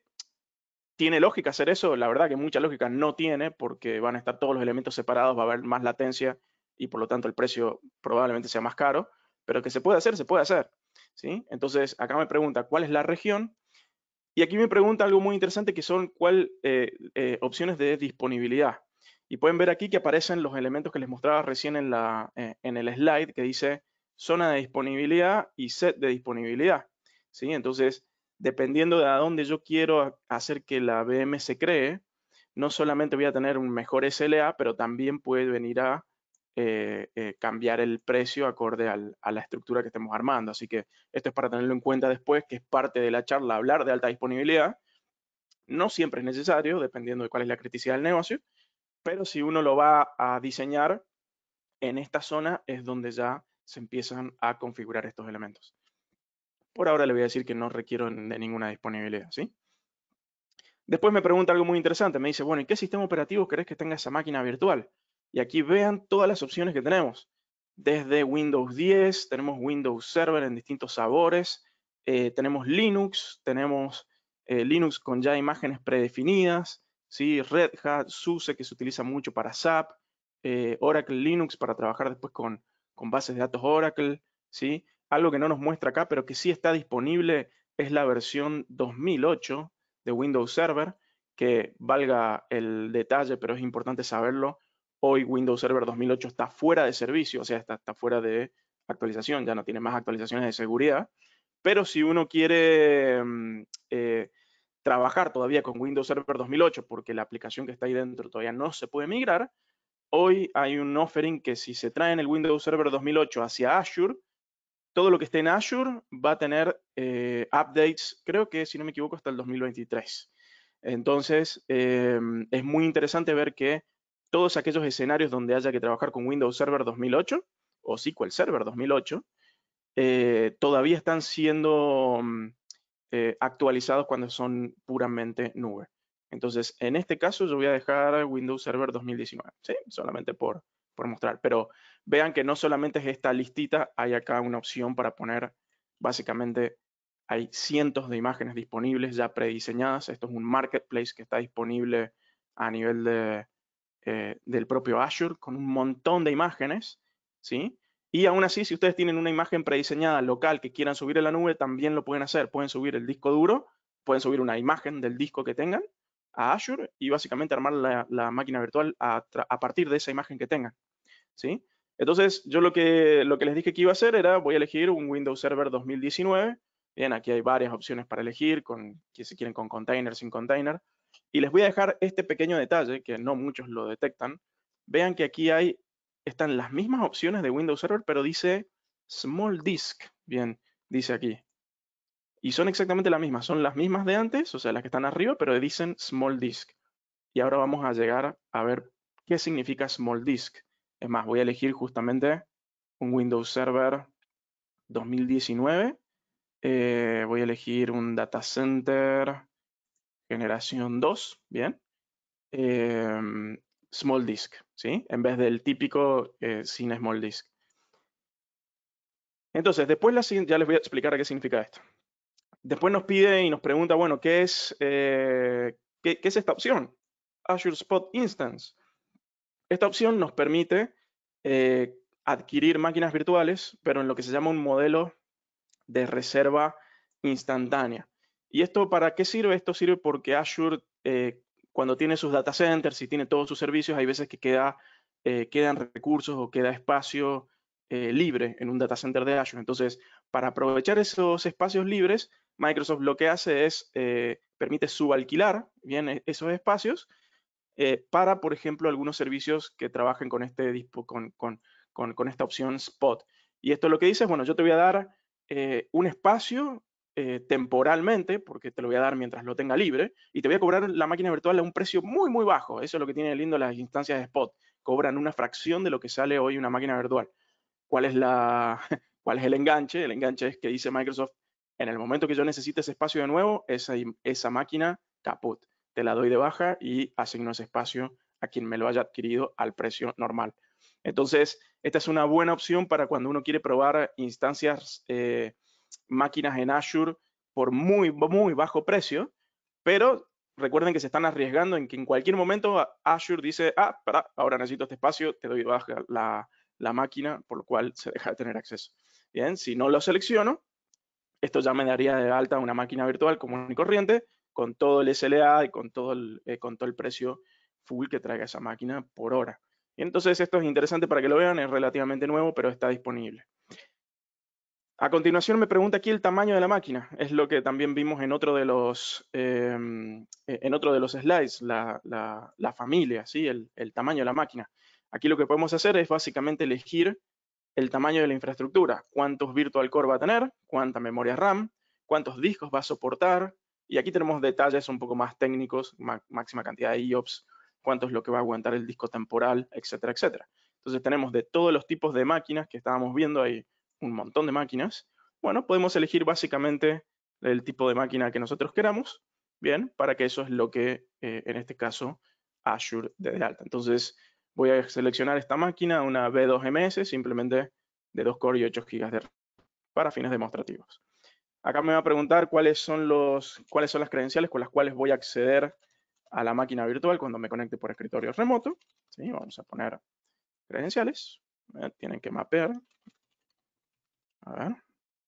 ¿tiene lógica hacer eso? La verdad que mucha lógica no tiene porque van a estar todos los elementos separados, va a haber más latencia y por lo tanto el precio probablemente sea más caro, pero que se puede hacer, se puede hacer. ¿sí? Entonces, acá me pregunta cuál es la región. Y aquí me pregunta algo muy interesante que son cuál, eh, eh, opciones de disponibilidad. Y pueden ver aquí que aparecen los elementos que les mostraba recién en, la, eh, en el slide que dice zona de disponibilidad y set de disponibilidad. ¿sí? Entonces, dependiendo de a dónde yo quiero hacer que la BM se cree, no solamente voy a tener un mejor SLA, pero también puede venir a eh, eh, cambiar el precio acorde a la estructura que estemos armando. Así que esto es para tenerlo en cuenta después, que es parte de la charla, hablar de alta disponibilidad. No siempre es necesario, dependiendo de cuál es la criticidad del negocio, pero si uno lo va a diseñar en esta zona es donde ya se empiezan a configurar estos elementos. Por ahora le voy a decir que no requiero de ninguna disponibilidad, ¿sí? Después me pregunta algo muy interesante, me dice, bueno, ¿y qué sistema operativo querés que tenga esa máquina virtual? Y aquí vean todas las opciones que tenemos. Desde Windows 10, tenemos Windows Server en distintos sabores, eh, tenemos Linux, tenemos eh, Linux con ya imágenes predefinidas, ¿sí? Red Hat, SUSE que se utiliza mucho para SAP, eh, Oracle Linux para trabajar después con, con bases de datos Oracle, ¿sí? Algo que no nos muestra acá, pero que sí está disponible es la versión 2008 de Windows Server, que valga el detalle, pero es importante saberlo, Hoy Windows Server 2008 está fuera de servicio, o sea, está, fuera de actualización, ya no tiene más actualizaciones de seguridad. Pero si uno quiere mm, eh, trabajar todavía con Windows Server 2008 porque la aplicación que está ahí dentro todavía no se puede migrar, hoy hay un offering que si se trae en el Windows Server 2008 hacia Azure, todo lo que esté en Azure va a tener eh, updates, creo que si no me equivoco, hasta el 2023. Entonces, eh, es muy interesante ver que todos aquellos escenarios donde haya que trabajar con Windows Server 2008 o SQL Server 2008, eh, todavía están siendo mm, eh, actualizados cuando son puramente nube. Entonces, en este caso yo voy a dejar Windows Server 2019, ¿sí? solamente por, por mostrar. Pero vean que no solamente es esta listita, hay acá una opción para poner, básicamente, hay cientos de imágenes disponibles ya prediseñadas. Esto es un marketplace que está disponible a nivel de, eh, del propio Azure con un montón de imágenes, ¿sí? Y aún así, si ustedes tienen una imagen prediseñada local que quieran subir a la nube, también lo pueden hacer. Pueden subir el disco duro, pueden subir una imagen del disco que tengan a Azure y básicamente armar la, máquina virtual a, partir de esa imagen que tengan, ¿sí? Entonces, yo lo que, lo que les dije que iba a hacer era, voy a elegir un Windows Server 2019. Bien, aquí hay varias opciones para elegir, con, que si quieren con container, sin container. Y les voy a dejar este pequeño detalle, que no muchos lo detectan. Vean que aquí hay, están las mismas opciones de Windows Server, pero dice Small Disk. Bien, dice aquí. Y son exactamente las mismas, son las mismas de antes, o sea, las que están arriba, pero dicen Small Disk. Y ahora vamos a llegar a ver qué significa Small Disk. Es más, voy a elegir justamente un Windows Server 2019. Eh, voy a elegir un data center generación 2, ¿bien? Em, small disk, ¿sí? En vez del típico eh, sin small disk. Entonces, después la, siguiente, ya les voy a explicar a qué significa esto. Después nos pide y nos pregunta, bueno, ¿qué es, eh, qué, es esta opción? Azure Spot Instance. Esta opción nos permite eh, adquirir máquinas virtuales, pero en lo que se llama un modelo de reserva instantánea. ¿Y esto para qué sirve? Esto sirve porque Azure, eh, cuando tiene sus data centers y tiene todos sus servicios, hay veces que queda, eh, quedan recursos o queda espacio eh, libre en un data center de Azure. Entonces, para aprovechar esos espacios libres, Microsoft lo que hace es, permite subalquilar bien e-, esos espacios para, por ejemplo, algunos servicios que trabajen con, este, con, con, con, esta opción Spot. Y esto lo que dice es, bueno, yo te voy a dar un espacio eh, temporalmente, porque te lo voy a dar mientras lo tenga libre, y te voy a cobrar la máquina virtual a un precio muy, muy bajo. Eso es lo que tiene lindo las instancias de spot. Cobran una fracción de lo que sale hoy una máquina virtual. ¿Cuál es, la, [laughs] cuál es el enganche? El enganche es que dice Microsoft, en el momento que yo necesite ese espacio de nuevo, esa, esa máquina caput. Te la doy de baja y asigno ese espacio a quien me lo haya adquirido al precio normal. Entonces, esta es una buena opción para cuando uno quiere probar instancias eh, máquinas en Azure por muy, muy bajo precio, pero recuerden que se están arriesgando en que en cualquier momento Azure dice, ah, para, ahora necesito este espacio, te doy baja la, la máquina, por lo cual se deja de tener acceso. Bien, si no lo selecciono, esto ya me daría de alta una máquina virtual común y corriente con todo el SLA y con todo el, eh, con todo el precio full que traiga esa máquina por hora. Entonces esto es interesante para que lo vean, es relativamente nuevo, pero está disponible. A continuación me pregunta aquí el tamaño de la máquina. Es lo que también vimos en otro de los, em, e-, en otro de los slides, la, familia, ¿sí? El, el, tamaño de la máquina. Aquí lo que podemos hacer es básicamente elegir el tamaño de la infraestructura, cuántos virtual core va a tener, cuánta memoria RAM, cuántos discos va a soportar, y aquí tenemos detalles un poco más técnicos, máxima cantidad de IOPS, cuánto es lo que va a aguantar el disco temporal, etcétera, etcétera. Entonces tenemos de todos los tipos de máquinas que estábamos viendo ahí, un montón de máquinas, bueno, podemos elegir básicamente el tipo de máquina que nosotros queramos, bien, para que eso es lo que eh, en este caso Azure de, alta. Entonces voy a seleccionar esta máquina, una B2MS, simplemente de 2 core y 8 GB de RAM, para fines demostrativos. Acá me va a preguntar cuáles son, los, cuáles son las credenciales con las cuales voy a acceder a la máquina virtual cuando me conecte por escritorio remoto. ¿Sí? Vamos a poner credenciales. Eh, tienen que mapear a ver,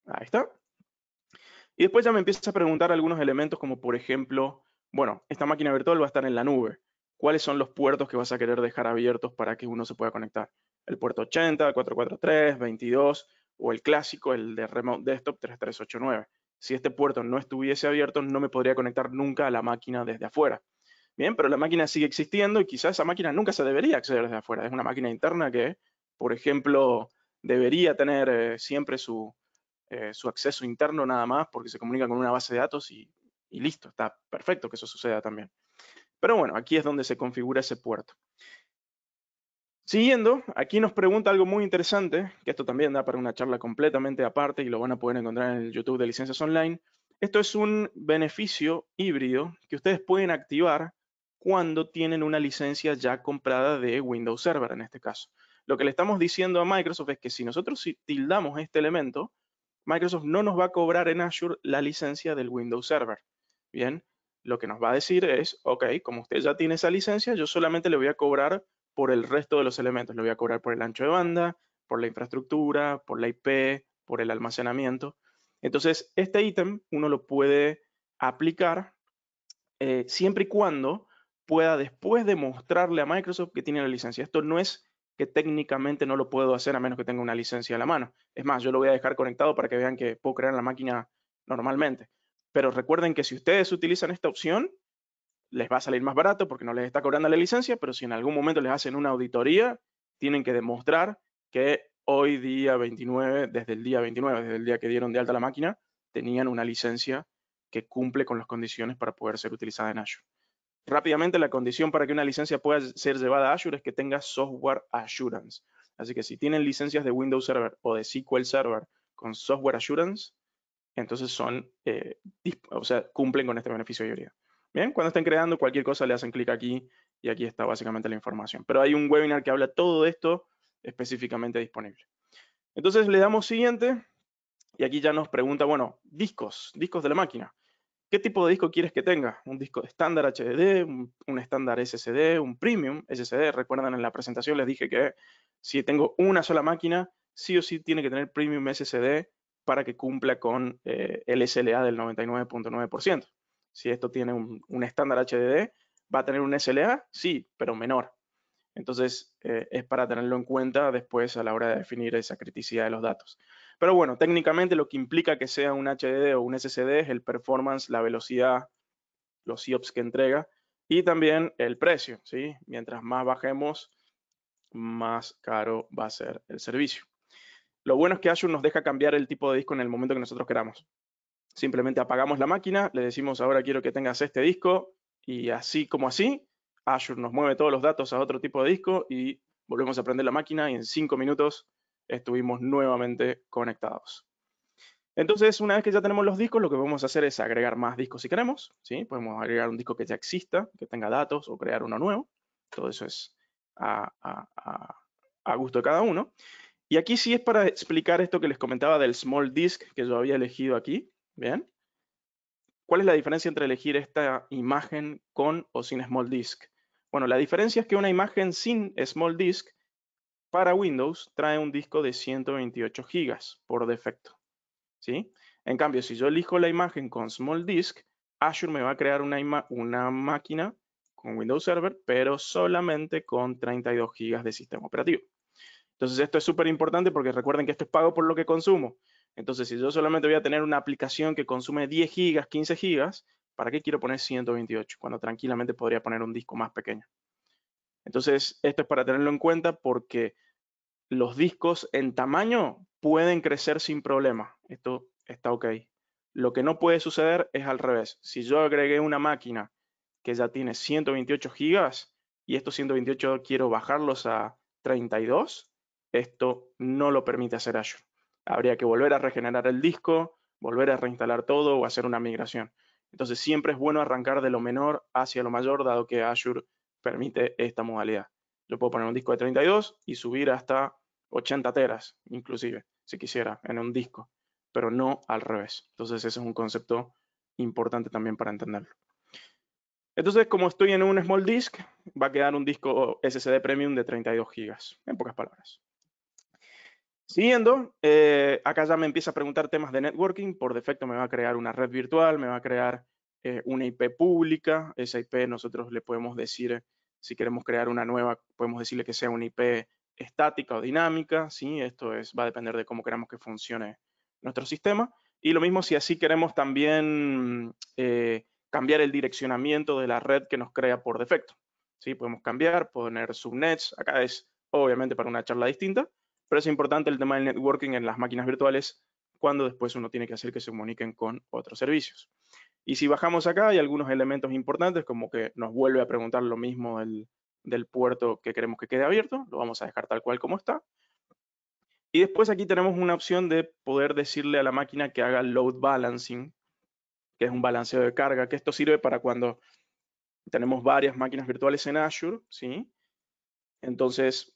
ahí está. Y después ya me empieza a preguntar algunos elementos como por ejemplo, bueno, esta máquina virtual va a estar en la nube. ¿Cuáles son los puertos que vas a querer dejar abiertos para que uno se pueda conectar? El puerto 80, 443, 22 o el clásico, el de Remote Desktop 3389. Si este puerto no estuviese abierto, no me podría conectar nunca a la máquina desde afuera. Bien, pero la máquina sigue existiendo y quizás esa máquina nunca se debería acceder desde afuera. Es una máquina interna que, por ejemplo, debería tener eh, siempre eh, su, acceso interno nada más porque se comunica con una base de datos y, y, listo, está perfecto que eso suceda también. Pero bueno, aquí es donde se configura ese puerto. Siguiendo, aquí nos pregunta algo muy interesante, que esto también da para una charla completamente aparte y lo van a poder encontrar en el YouTube de Licencias Online. Esto es un beneficio híbrido que ustedes pueden activar cuando tienen una licencia ya comprada de Windows Server en este caso. Lo que le estamos diciendo a Microsoft es que si nosotros tildamos este elemento, Microsoft no nos va a cobrar en Azure la licencia del Windows Server. Bien, lo que nos va a decir es, ok, como usted ya tiene esa licencia, yo solamente le voy a cobrar por el resto de los elementos. Le voy a cobrar por el ancho de banda, por la infraestructura, por la IP, por el almacenamiento. Entonces, este ítem uno lo puede aplicar eh, siempre y cuando pueda después demostrarle a Microsoft que tiene la licencia. Esto no es que técnicamente no lo puedo hacer a menos que tenga una licencia a la mano. Es más, yo lo voy a dejar conectado para que vean que puedo crear la máquina normalmente. Pero recuerden que si ustedes utilizan esta opción, les va a salir más barato porque no les está cobrando la licencia, pero si en algún momento les hacen una auditoría, tienen que demostrar que hoy día 29, desde el día 29, desde el día que dieron de alta la máquina, tenían una licencia que cumple con las condiciones para poder ser utilizada en Azure. Rápidamente, la condición para que una licencia pueda ser llevada a Azure es que tenga software assurance. Así que si tienen licencias de Windows Server o de SQL Server con software assurance, entonces son, eh, o sea, cumplen con este beneficio de prioridad. Bien, cuando estén creando cualquier cosa le hacen clic aquí y aquí está básicamente la información. Pero hay un webinar que habla todo esto específicamente disponible. Entonces le damos siguiente y aquí ya nos pregunta, bueno, discos, discos de la máquina. ¿Qué tipo de disco quieres que tenga? ¿Un disco estándar HDD? ¿Un estándar SSD? ¿Un premium SSD? Recuerdan en la presentación les dije que si tengo una sola máquina, sí o sí tiene que tener premium SSD para que cumpla con eh, el SLA del 99.9%. Si esto tiene un, estándar HDD, ¿va a tener un SLA? Sí, pero menor. Entonces, eh, es para tenerlo en cuenta después a la hora de definir esa criticidad de los datos. Pero bueno, técnicamente lo que implica que sea un HDD o un SSD es el performance, la velocidad, los IOPS que entrega y también el precio. Mientras más bajemos, más caro va a ser el servicio. Lo bueno es que Azure nos deja cambiar el tipo de disco en el momento que nosotros queramos. Simplemente apagamos la máquina, le decimos ahora quiero que tengas este disco y así como así, Azure nos mueve todos los datos a otro tipo de disco y volvemos a prender la máquina y en cinco minutos estuvimos nuevamente conectados. Entonces, una vez que ya tenemos los discos, lo que vamos a hacer es agregar más discos si queremos. ¿sí? Podemos agregar un disco que ya exista, que tenga datos, o crear uno nuevo. Todo eso es a, gusto de cada uno. Y aquí sí es para explicar esto que les comentaba del small disk que yo había elegido aquí. ¿Bien? ¿Cuál es la diferencia entre elegir esta imagen con o sin small disk? Bueno, la diferencia es que una imagen sin small disk para Windows trae un disco de 128 GB por defecto. ¿sí? En cambio, si yo elijo la imagen con Small Disk, Azure me va a crear una, una máquina con Windows Server, pero solamente con 32 GB de sistema operativo. Entonces, esto es súper importante porque recuerden que esto es pago por lo que consumo. Entonces, si yo solamente voy a tener una aplicación que consume 10 GB, 15 GB, ¿para qué quiero poner 128? Cuando tranquilamente podría poner un disco más pequeño. Entonces, esto es para tenerlo en cuenta porque los discos en tamaño pueden crecer sin problema. Esto está ok. Lo que no puede suceder es al revés. Si yo agregué una máquina que ya tiene 128 gigas y estos 128 quiero bajarlos a 32, esto no lo permite hacer Azure. Habría que volver a regenerar el disco, volver a reinstalar todo o hacer una migración. Entonces siempre es bueno arrancar de lo menor hacia lo mayor, dado que Azure permite esta modalidad. Yo puedo poner un disco de 32 y subir hasta 80 teras, inclusive, si quisiera, en un disco, pero no al revés. Entonces, ese es un concepto importante también para entenderlo. Entonces, como estoy en un small disk, va a quedar un disco SSD Premium de 32 gigas, en pocas palabras. Siguiendo, eh, acá ya me empieza a preguntar temas de networking. Por defecto me va a crear una red virtual, me va a crear eh, una IP pública. Esa IP nosotros le podemos decir si queremos crear una nueva, podemos decirle que sea una IP estática o dinámica, ¿sí? Esto es, va a depender de cómo queramos que funcione nuestro sistema. Y lo mismo si así queremos también eh, cambiar el direccionamiento de la red que nos crea por defecto. ¿sí? Podemos cambiar, poner subnets, acá es obviamente para una charla distinta, pero es importante el tema del networking en las máquinas virtuales cuando después uno tiene que hacer que se comuniquen con otros servicios. Y si bajamos acá hay algunos elementos importantes como que nos vuelve a preguntar lo mismo del, puerto que queremos que quede abierto, lo vamos a dejar tal cual como está. Y después aquí tenemos una opción de poder decirle a la máquina que haga load balancing, que es un balanceo de carga, que esto sirve para cuando tenemos varias máquinas virtuales en Azure, ¿sí? Entonces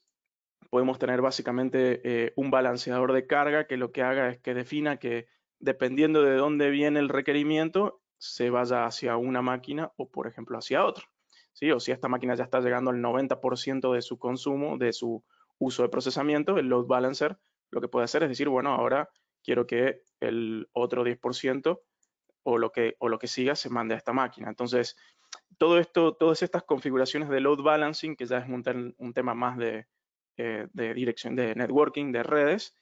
podemos tener básicamente eh, un balanceador de carga que lo que haga es que defina que dependiendo de dónde viene el requerimiento, se vaya hacia una máquina o, por ejemplo, hacia otra. ¿sí? O si esta máquina ya está llegando al 90% de su consumo, de su uso de procesamiento, el load balancer lo que puede hacer es decir, bueno, ahora quiero que el otro 10% o lo que, o lo que siga se mande a esta máquina. Entonces, todo esto, todas estas configuraciones de load balancing, que ya es un, tema más eh, de, dirección de networking, de redes,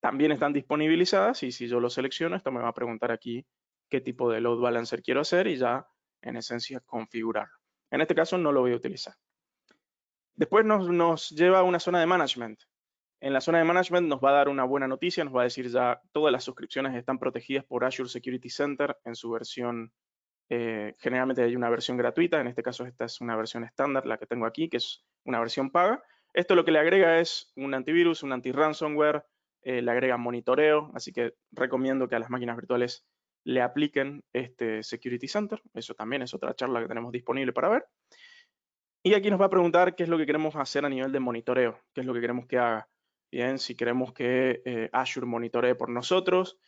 también están disponibilizadas y si yo lo selecciono, esto me va a preguntar aquí qué tipo de load balancer quiero hacer y ya en esencia configurarlo. En este caso no lo voy a utilizar. Después nos, lleva a una zona de management. En la zona de management nos va a dar una buena noticia, nos va a decir ya todas las suscripciones están protegidas por Azure Security Center en su versión, eh, generalmente hay una versión gratuita, en este caso esta es una versión estándar, la que tengo aquí, que es una versión paga. Esto lo que le agrega es un antivirus, un anti-ransomware, eh, le agrega monitoreo, así que recomiendo que a las máquinas virtuales le apliquen este Security Center. Eso también es otra charla que tenemos disponible para ver. Y aquí nos va a preguntar qué es lo que queremos hacer a nivel de monitoreo, qué es lo que queremos que haga. Bien, si queremos que eh, Azure monitoree por nosotros,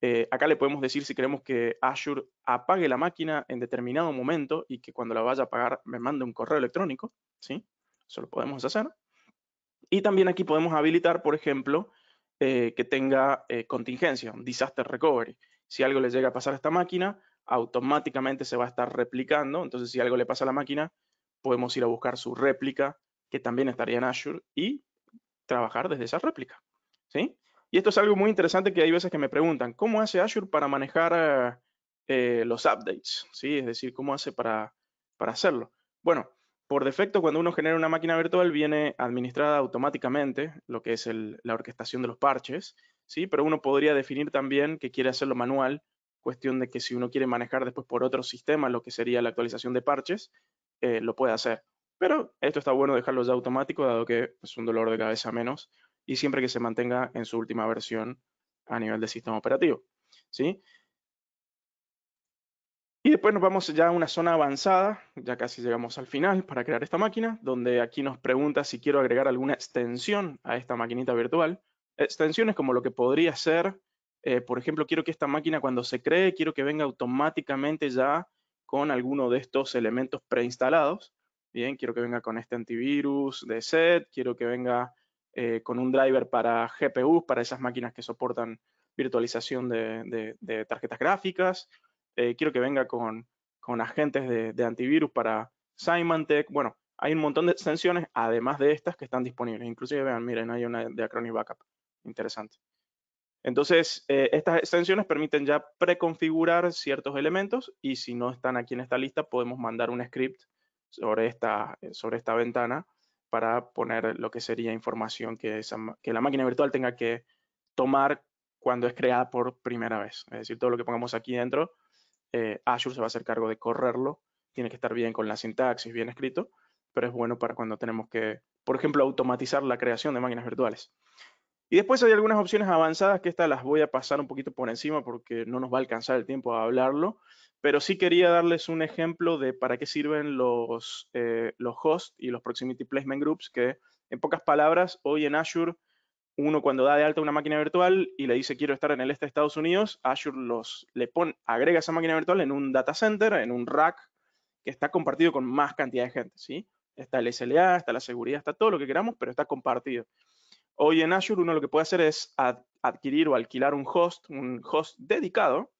eh, acá le podemos decir si queremos que Azure apague la máquina en determinado momento y que cuando la vaya a apagar me mande un correo electrónico, ¿sí? Eso lo podemos hacer. Y también aquí podemos habilitar, por ejemplo, eh, que tenga contingencia, un disaster recovery si algo le llega a pasar a esta máquina, automáticamente se va a estar replicando. Entonces, si algo le pasa a la máquina, podemos ir a buscar su réplica, que también estaría en Azure, y trabajar desde esa réplica. ¿sí? Y esto es algo muy interesante que hay veces que me preguntan, ¿cómo hace Azure para manejar eh, los updates? ¿Sí? Es decir, ¿cómo hace para, para hacerlo? Bueno, por defecto, cuando uno genera una máquina virtual, viene administrada automáticamente lo que es la orquestación de los parches. Pero uno podría definir también que quiere hacerlo manual, cuestión de que si uno quiere manejar después por otro sistema lo que sería la actualización de parches, eh, lo puede hacer. Pero esto está bueno dejarlo ya automático, dado que pues, es un dolor de cabeza menos y siempre que se mantenga en su última versión a nivel de sistema operativo. ¿sí? Y después nos vamos ya a una zona avanzada, ya casi llegamos al final para crear esta máquina, donde aquí nos pregunta si quiero agregar alguna extensión a esta maquinita virtual extensiones como lo que podría ser, eh, por ejemplo, quiero que esta máquina cuando se cree, quiero que venga automáticamente ya con alguno de estos elementos preinstalados. Bien, quiero que venga con este antivirus de set, quiero que venga eh, con un driver para GPU, para esas máquinas que soportan virtualización de, tarjetas gráficas. Eh, quiero que venga con, con agentes de, de, antivirus para Symantec. Bueno, hay un montón de extensiones, además de estas, que están disponibles. Inclusive, vean, miren, hay una de Acronis Backup. Interesante. Entonces, eh, estas extensiones permiten ya preconfigurar ciertos elementos y si no están aquí en esta lista, podemos mandar un script sobre esta, eh, sobre esta ventana para poner lo que sería información que, que la máquina virtual tenga que tomar cuando es creada por primera vez. Es decir, todo lo que pongamos aquí dentro, eh, Azure se va a hacer cargo de correrlo. Tiene que estar bien con la sintaxis, bien escrito, pero es bueno para cuando tenemos que, por ejemplo, automatizar la creación de máquinas virtuales. Y después hay algunas opciones avanzadas que estas las voy a pasar un poquito por encima porque no nos va a alcanzar el tiempo a hablarlo, pero sí quería darles un ejemplo de para qué sirven los, eh, los hosts y los Proximity Placement Groups, que en pocas palabras, hoy en Azure, uno cuando da de alta una máquina virtual y le dice quiero estar en el este de Estados Unidos, Azure los, le pone, agrega esa máquina virtual en un data center, en un rack que está compartido con más cantidad de gente, ¿sí? Está el SLA, está la seguridad, está todo lo que queramos, pero está compartido. Hoy en Azure uno lo que puede hacer es adquirir o alquilar un host, un host dedicado,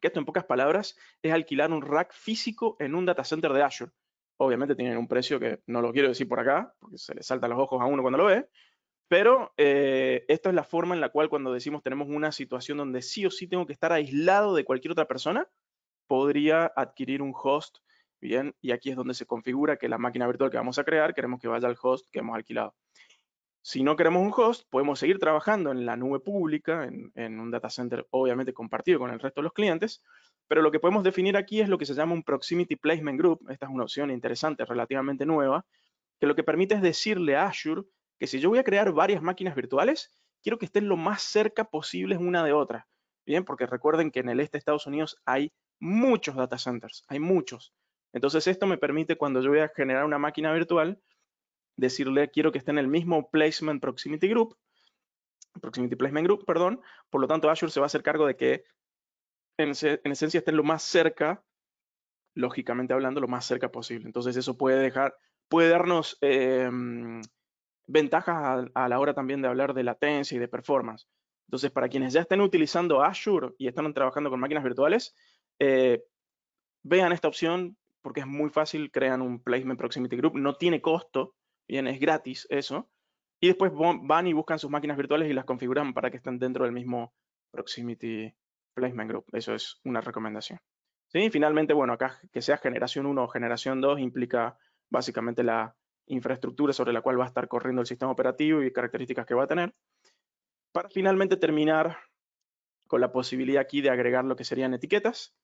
que esto en pocas palabras es alquilar un rack físico en un data center de Azure. Obviamente tienen un precio que no lo quiero decir por acá, porque se le saltan los ojos a uno cuando lo ve, pero eh, esta es la forma en la cual cuando decimos tenemos una situación donde sí o sí tengo que estar aislado de cualquier otra persona, podría adquirir un host, bien, y aquí es donde se configura que la máquina virtual que vamos a crear queremos que vaya al host que hemos alquilado. Si no queremos un host, podemos seguir trabajando en la nube pública, en, un data center obviamente compartido con el resto de los clientes, pero lo que podemos definir aquí es lo que se llama un Proximity Placement Group. Esta es una opción interesante, relativamente nueva, que lo que permite es decirle a Azure que si yo voy a crear varias máquinas virtuales, quiero que estén lo más cerca posible una de otra. Bien, porque recuerden que en el este de Estados Unidos hay muchos data centers, hay muchos. Entonces esto me permite cuando yo voy a generar una máquina virtual, decirle quiero que esté en el mismo placement proximity group, proximity placement group, perdón. Por lo tanto, Azure se va a hacer cargo de que en, esencia esté lo más cerca, lógicamente hablando, lo más cerca posible. Entonces eso puede dejar, puede darnos em, ventajas a, la hora también de hablar de latencia y de performance. Entonces, para quienes ya estén utilizando Azure y están trabajando con máquinas virtuales, eh, vean esta opción porque es muy fácil, crean un Placement Proximity Group, no tiene costo, Bien, es gratis eso. Y después van y buscan sus máquinas virtuales y las configuran para que estén dentro del mismo Proximity Placement Group. Eso es una recomendación. ¿Sí? Y finalmente, bueno, acá que sea generación 1 o generación 2 implica básicamente la infraestructura sobre la cual va a estar corriendo el sistema operativo y características que va a tener. Para finalmente terminar con la posibilidad aquí de agregar lo que serían etiquetas.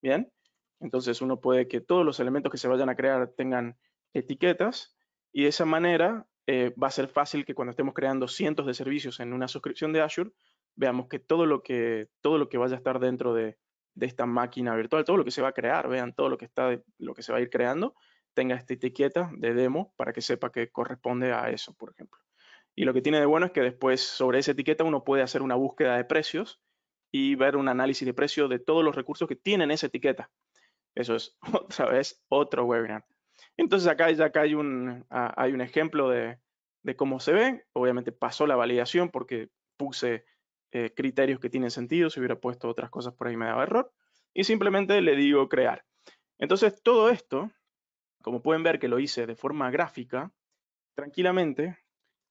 Bien, entonces uno puede que todos los elementos que se vayan a crear tengan etiquetas y de esa manera eh, va a ser fácil que cuando estemos creando cientos de servicios en una suscripción de Azure, veamos que todo lo que, todo lo que vaya a estar dentro de, de esta máquina virtual, todo lo que se va a crear, vean todo lo que, está, lo que se va a ir creando, tenga esta etiqueta de demo para que sepa que corresponde a eso, por ejemplo. Y lo que tiene de bueno es que después sobre esa etiqueta uno puede hacer una búsqueda de precios y ver un análisis de precio de todos los recursos que tienen esa etiqueta. Eso es [laughs] otra vez otro webinar. Entonces acá ya hay un, ah, hay un ejemplo de, cómo se ve. Obviamente pasó la validación porque puse eh, criterios que tienen sentido. Si hubiera puesto otras cosas por ahí me daba error. Y simplemente le digo crear. Entonces todo esto, como pueden ver que lo hice de forma gráfica, tranquilamente,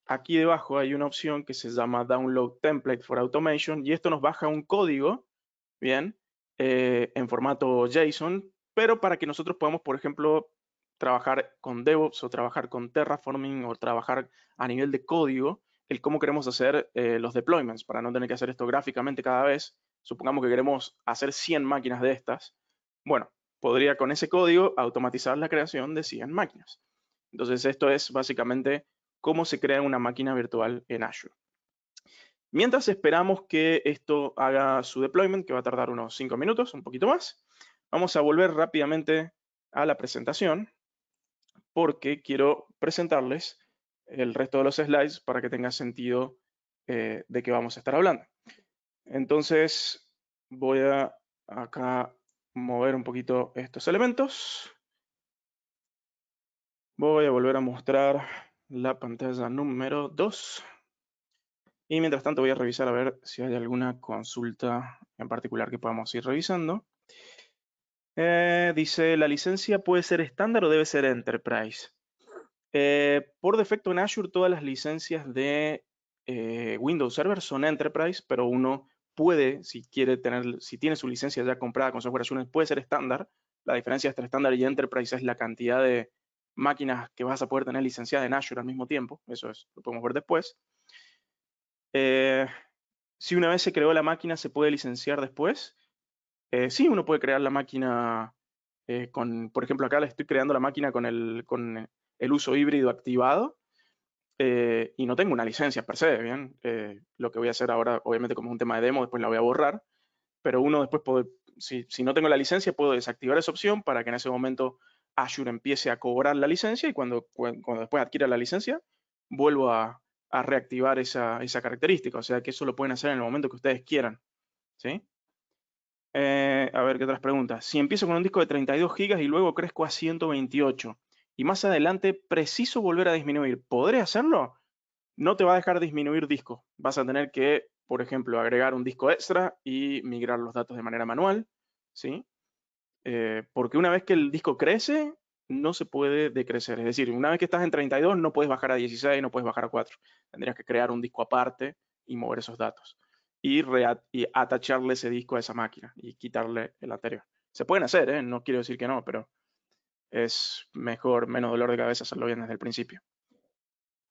aquí debajo hay una opción que se llama Download Template for Automation y esto nos baja un código, bien, eh, en formato JSON, pero para que nosotros podamos, por ejemplo, trabajar con DevOps o trabajar con Terraforming o trabajar a nivel de código, el cómo queremos hacer eh, los deployments para no tener que hacer esto gráficamente cada vez. Supongamos que queremos hacer 100 máquinas de estas. Bueno, podría con ese código automatizar la creación de 100 máquinas. Entonces, esto es básicamente cómo se crea una máquina virtual en Azure. Mientras esperamos que esto haga su deployment, que va a tardar unos 5 minutos, un poquito más, vamos a volver rápidamente a la presentación porque quiero presentarles el resto de los slides para que tengan sentido eh, de qué vamos a estar hablando. Entonces voy a acá mover un poquito estos elementos. Voy a volver a mostrar la pantalla número 2. Y mientras tanto voy a revisar a ver si hay alguna consulta en particular que podamos ir revisando. Eh, dice, la licencia puede ser estándar o debe ser enterprise. Eh, por defecto en Azure todas las licencias de eh, Windows Server son enterprise, pero uno puede, si quiere tener, si tiene su licencia ya comprada con software Azure, puede ser estándar. La diferencia entre estándar y enterprise es la cantidad de máquinas que vas a poder tener licenciadas en Azure al mismo tiempo. Eso es, lo podemos ver después. si una vez se creó la máquina, se puede licenciar después. Eh, sí, uno puede crear la máquina eh, con, por ejemplo, acá le estoy creando la máquina con el, uso híbrido activado eh, y no tengo una licencia per se, ¿bien? lo que voy a hacer ahora, obviamente como es un tema de demo, después la voy a borrar, pero uno después puede, si, no tengo la licencia, puedo desactivar esa opción para que en ese momento Azure empiece a cobrar la licencia y cuando, cuando después adquiera la licencia, vuelvo a, reactivar esa, característica. O sea que eso lo pueden hacer en el momento que ustedes quieran. ¿sí? Eh, a ver, ¿qué otras preguntas? Si empiezo con un disco de 32 gigas y luego crezco a 128 y más adelante preciso volver a disminuir, ¿podré hacerlo? No te va a dejar disminuir disco. Vas a tener que, por ejemplo, agregar un disco extra y migrar los datos de manera manual, ¿sí? Eh, porque una vez que el disco crece, no se puede decrecer. Es decir, una vez que estás en 32, no puedes bajar a 16, no puedes bajar a 4. Tendrías que crear un disco aparte y mover esos datos y, atacharle ese disco a esa máquina y quitarle el anterior. Se pueden hacer, ¿eh? no quiero decir que no, pero es mejor, menos dolor de cabeza hacerlo bien desde el principio.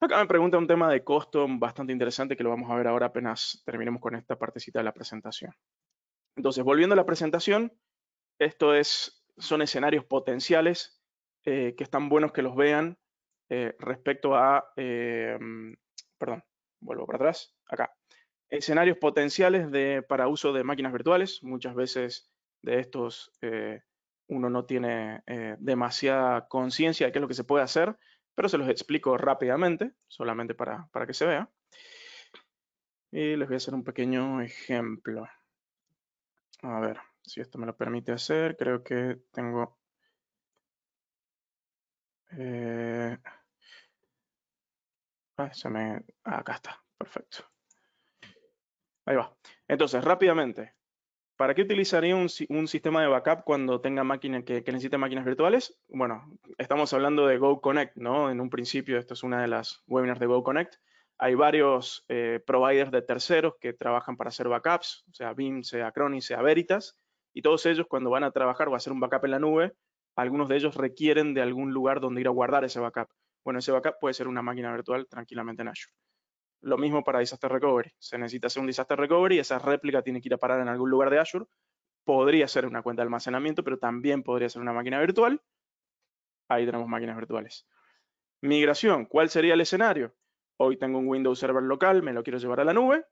Acá me pregunta un tema de costo bastante interesante que lo vamos a ver ahora apenas terminemos con esta partecita de la presentación. Entonces, volviendo a la presentación, esto es, son escenarios potenciales eh, que están buenos que los vean eh, respecto a, perdón, vuelvo para atrás, acá, escenarios potenciales para uso de máquinas virtuales. Muchas veces de estos eh, uno no tiene eh, demasiada conciencia de qué es lo que se puede hacer, pero se los explico rápidamente, solamente para, que se vea. Y les voy a hacer un pequeño ejemplo. A ver, si esto me lo permite hacer, creo que tengo... Eh, ah, se me, acá está, perfecto. Ahí va. Entonces, rápidamente, ¿para qué utilizaría un, sistema de backup cuando tenga máquinas que, que, necesite máquinas virtuales? Bueno, estamos hablando de GoConnect, ¿no? En un principio, esto es una de las webinars de GoConnect, Hay varios eh, providers de terceros que trabajan para hacer backups, sea BIM, sea Crony, sea Veritas, y todos ellos cuando van a trabajar o a hacer un backup en la nube, algunos de ellos requieren de algún lugar donde ir a guardar ese backup. Bueno, ese backup puede ser una máquina virtual tranquilamente en Azure. Lo mismo para Disaster Recovery. Se necesita hacer un Disaster Recovery, y esa réplica tiene que ir a parar en algún lugar de Azure. Podría ser una cuenta de almacenamiento, pero también podría ser una máquina virtual. Ahí tenemos máquinas virtuales. Migración, ¿cuál sería el escenario? Hoy tengo un Windows Server local, me lo quiero llevar a la nube,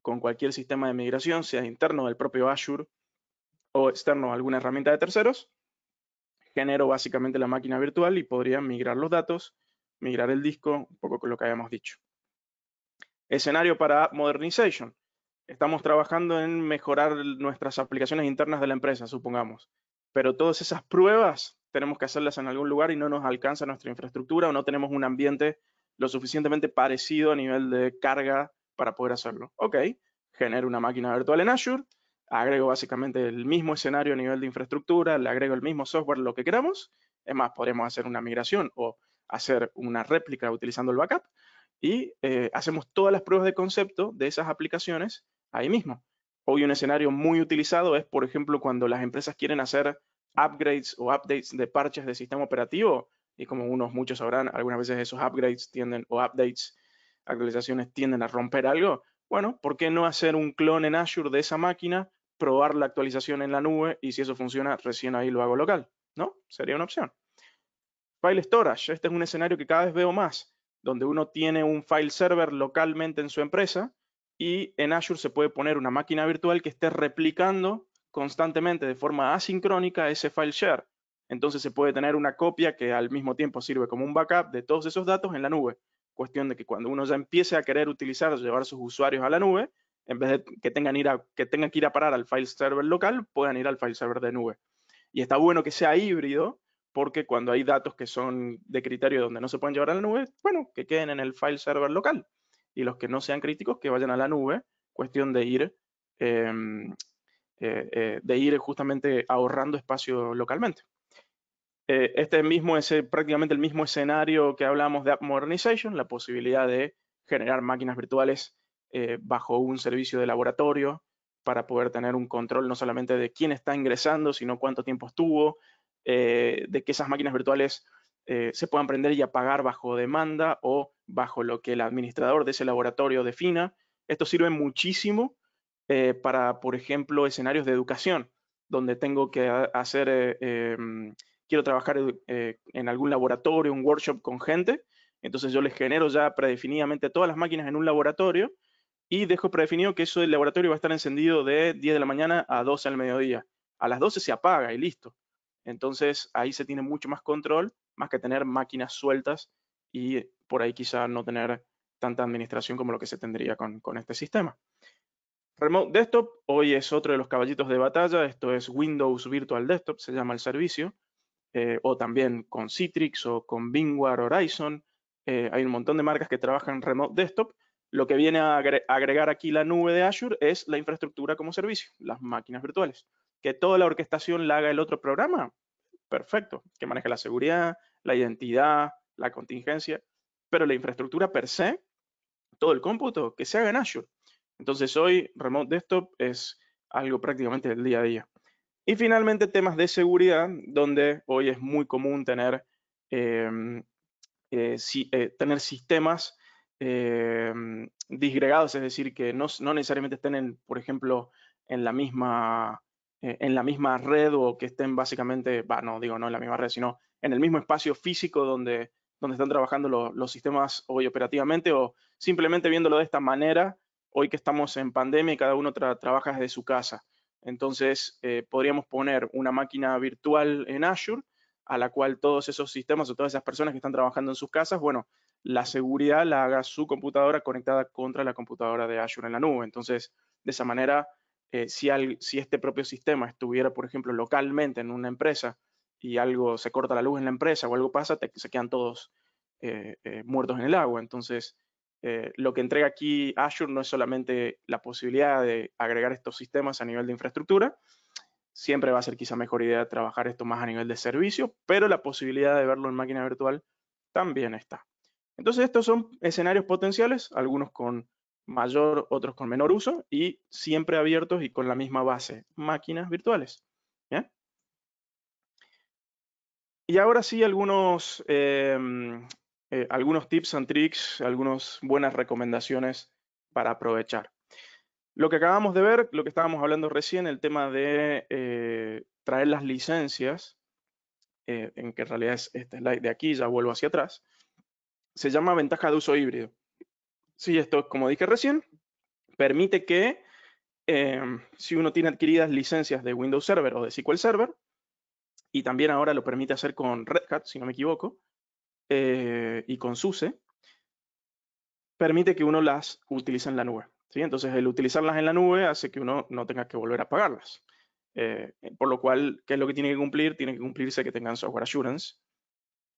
con cualquier sistema de migración, sea interno del propio Azure o externo a alguna herramienta de terceros. Genero básicamente la máquina virtual y podría migrar los datos, migrar el disco, un poco con lo que habíamos dicho escenario para modernización. Estamos trabajando en mejorar nuestras aplicaciones internas de la empresa, supongamos. Pero todas esas pruebas tenemos que hacerlas en algún lugar y no nos alcanza nuestra infraestructura o no tenemos un ambiente lo suficientemente parecido a nivel de carga para poder hacerlo. Ok, genero una máquina virtual en Azure, agrego básicamente el mismo escenario a nivel de infraestructura, le agrego el mismo software, lo que queramos. Es más, podremos hacer una migración o hacer una réplica utilizando el backup y eh, hacemos todas las pruebas de concepto de esas aplicaciones ahí mismo. Hoy un escenario muy utilizado es, por ejemplo, cuando las empresas quieren hacer upgrades o updates de parches de sistema operativo, y como unos muchos sabrán, algunas veces esos upgrades tienden, o updates, actualizaciones tienden a romper algo. Bueno, ¿por qué no hacer un clon en Azure de esa máquina, probar la actualización en la nube y si eso funciona, recién ahí lo hago local? ¿No? Sería una opción. File storage, este es un escenario que cada vez veo más donde uno tiene un file server localmente en su empresa y en Azure se puede poner una máquina virtual que esté replicando constantemente de forma asincrónica ese file share. Entonces se puede tener una copia que al mismo tiempo sirve como un backup de todos esos datos en la nube. Cuestión de que cuando uno ya empiece a querer utilizar, llevar sus usuarios a la nube, en vez de que tengan, que tengan que ir a parar al file server local, puedan ir al file server de nube. Y está bueno que sea híbrido, porque cuando hay datos que son de criterio donde no se pueden llevar a la nube, bueno, que queden en el file server local y los que no sean críticos que vayan a la nube, cuestión de ir, em, eh, eh, de ir justamente ahorrando espacio localmente. Eh, este mismo es prácticamente el mismo escenario que hablamos de App Modernization, la posibilidad de generar máquinas virtuales bajo un servicio de laboratorio para poder tener un control no solamente de quién está ingresando, sino cuánto tiempo estuvo, eh, de que esas máquinas virtuales eh, se puedan prender y apagar bajo demanda o bajo lo que el administrador de ese laboratorio defina. Esto sirve muchísimo eh, para, por ejemplo, escenarios de educación, donde tengo que hacer, mm, quiero trabajar en algún laboratorio, un workshop con gente, entonces yo les genero ya predefinidamente todas las máquinas en un laboratorio y dejo predefinido que eso del laboratorio va a estar encendido de 10 de la mañana a 12 al mediodía. A las 12 se apaga y listo. Entonces ahí se tiene mucho más control, más que tener máquinas sueltas y por ahí quizá no tener tanta administración como lo que se tendría con, este sistema. Remote Desktop, hoy es otro de los caballitos de batalla, esto es Windows Virtual Desktop, se llama el servicio, eh, o también con Citrix o con Bingware, Horizon, eh, hay un montón de marcas que trabajan Remote Desktop, lo que viene a agregar aquí la nube de Azure es la infraestructura como servicio, las máquinas virtuales que toda la orquestación la haga el otro programa, perfecto, que maneje la seguridad, la identidad, la contingencia, pero la infraestructura per se, todo el cómputo, que se haga en Azure. Entonces hoy Remote Desktop es algo prácticamente del día a día. Y finalmente temas de seguridad, donde hoy es muy común tener, em, eh, eh, tener sistemas em, disgregados, es decir, que no, necesariamente estén, por ejemplo, en la misma eh, en la misma red o que estén básicamente, no digo no en la misma red, sino en el mismo espacio físico donde, donde están trabajando los sistemas hoy operativamente o simplemente viéndolo de esta manera, hoy que estamos en pandemia y cada uno trabaja desde su casa. Entonces, eh, podríamos poner una máquina virtual en Azure a la cual todos esos sistemas o todas esas personas que están trabajando en sus casas, bueno, la seguridad la haga su computadora conectada contra la computadora de Azure en la nube. Entonces, de esa manera eh, si, este propio sistema estuviera, por ejemplo, localmente en una empresa y algo se corta la luz en la empresa o algo pasa, se quedan todos eh, eh, muertos en el agua. Entonces, lo que entrega aquí Azure no es solamente la posibilidad de agregar estos sistemas a nivel de infraestructura, siempre va a ser quizá mejor idea trabajar esto más a nivel de servicio, pero la posibilidad de verlo en máquina virtual también está. Entonces, estos son escenarios potenciales, algunos con mayor, otros con menor uso y siempre abiertos y con la misma base, máquinas virtuales. Y ahora sí, algunos, em, eh, algunos tips and tricks, algunas buenas recomendaciones para aprovechar. Lo que acabamos de ver, lo que estábamos hablando recién, el tema de eh, traer las licencias, eh, en que en realidad es este slide de aquí, ya vuelvo hacia atrás, se llama ventaja de uso híbrido. Sí, esto, como dije recién, permite que em, si uno tiene adquiridas licencias de Windows Server o de SQL Server, y también ahora lo permite hacer con Red Hat, si no me equivoco, eh, y con SUSE, permite que uno las utilice en la nube. ¿sí? Entonces, el utilizarlas en la nube hace que uno no tenga que volver a pagarlas. Eh, eh, por lo cual, ¿qué es lo que tiene que cumplir? Tiene que cumplirse que tengan software assurance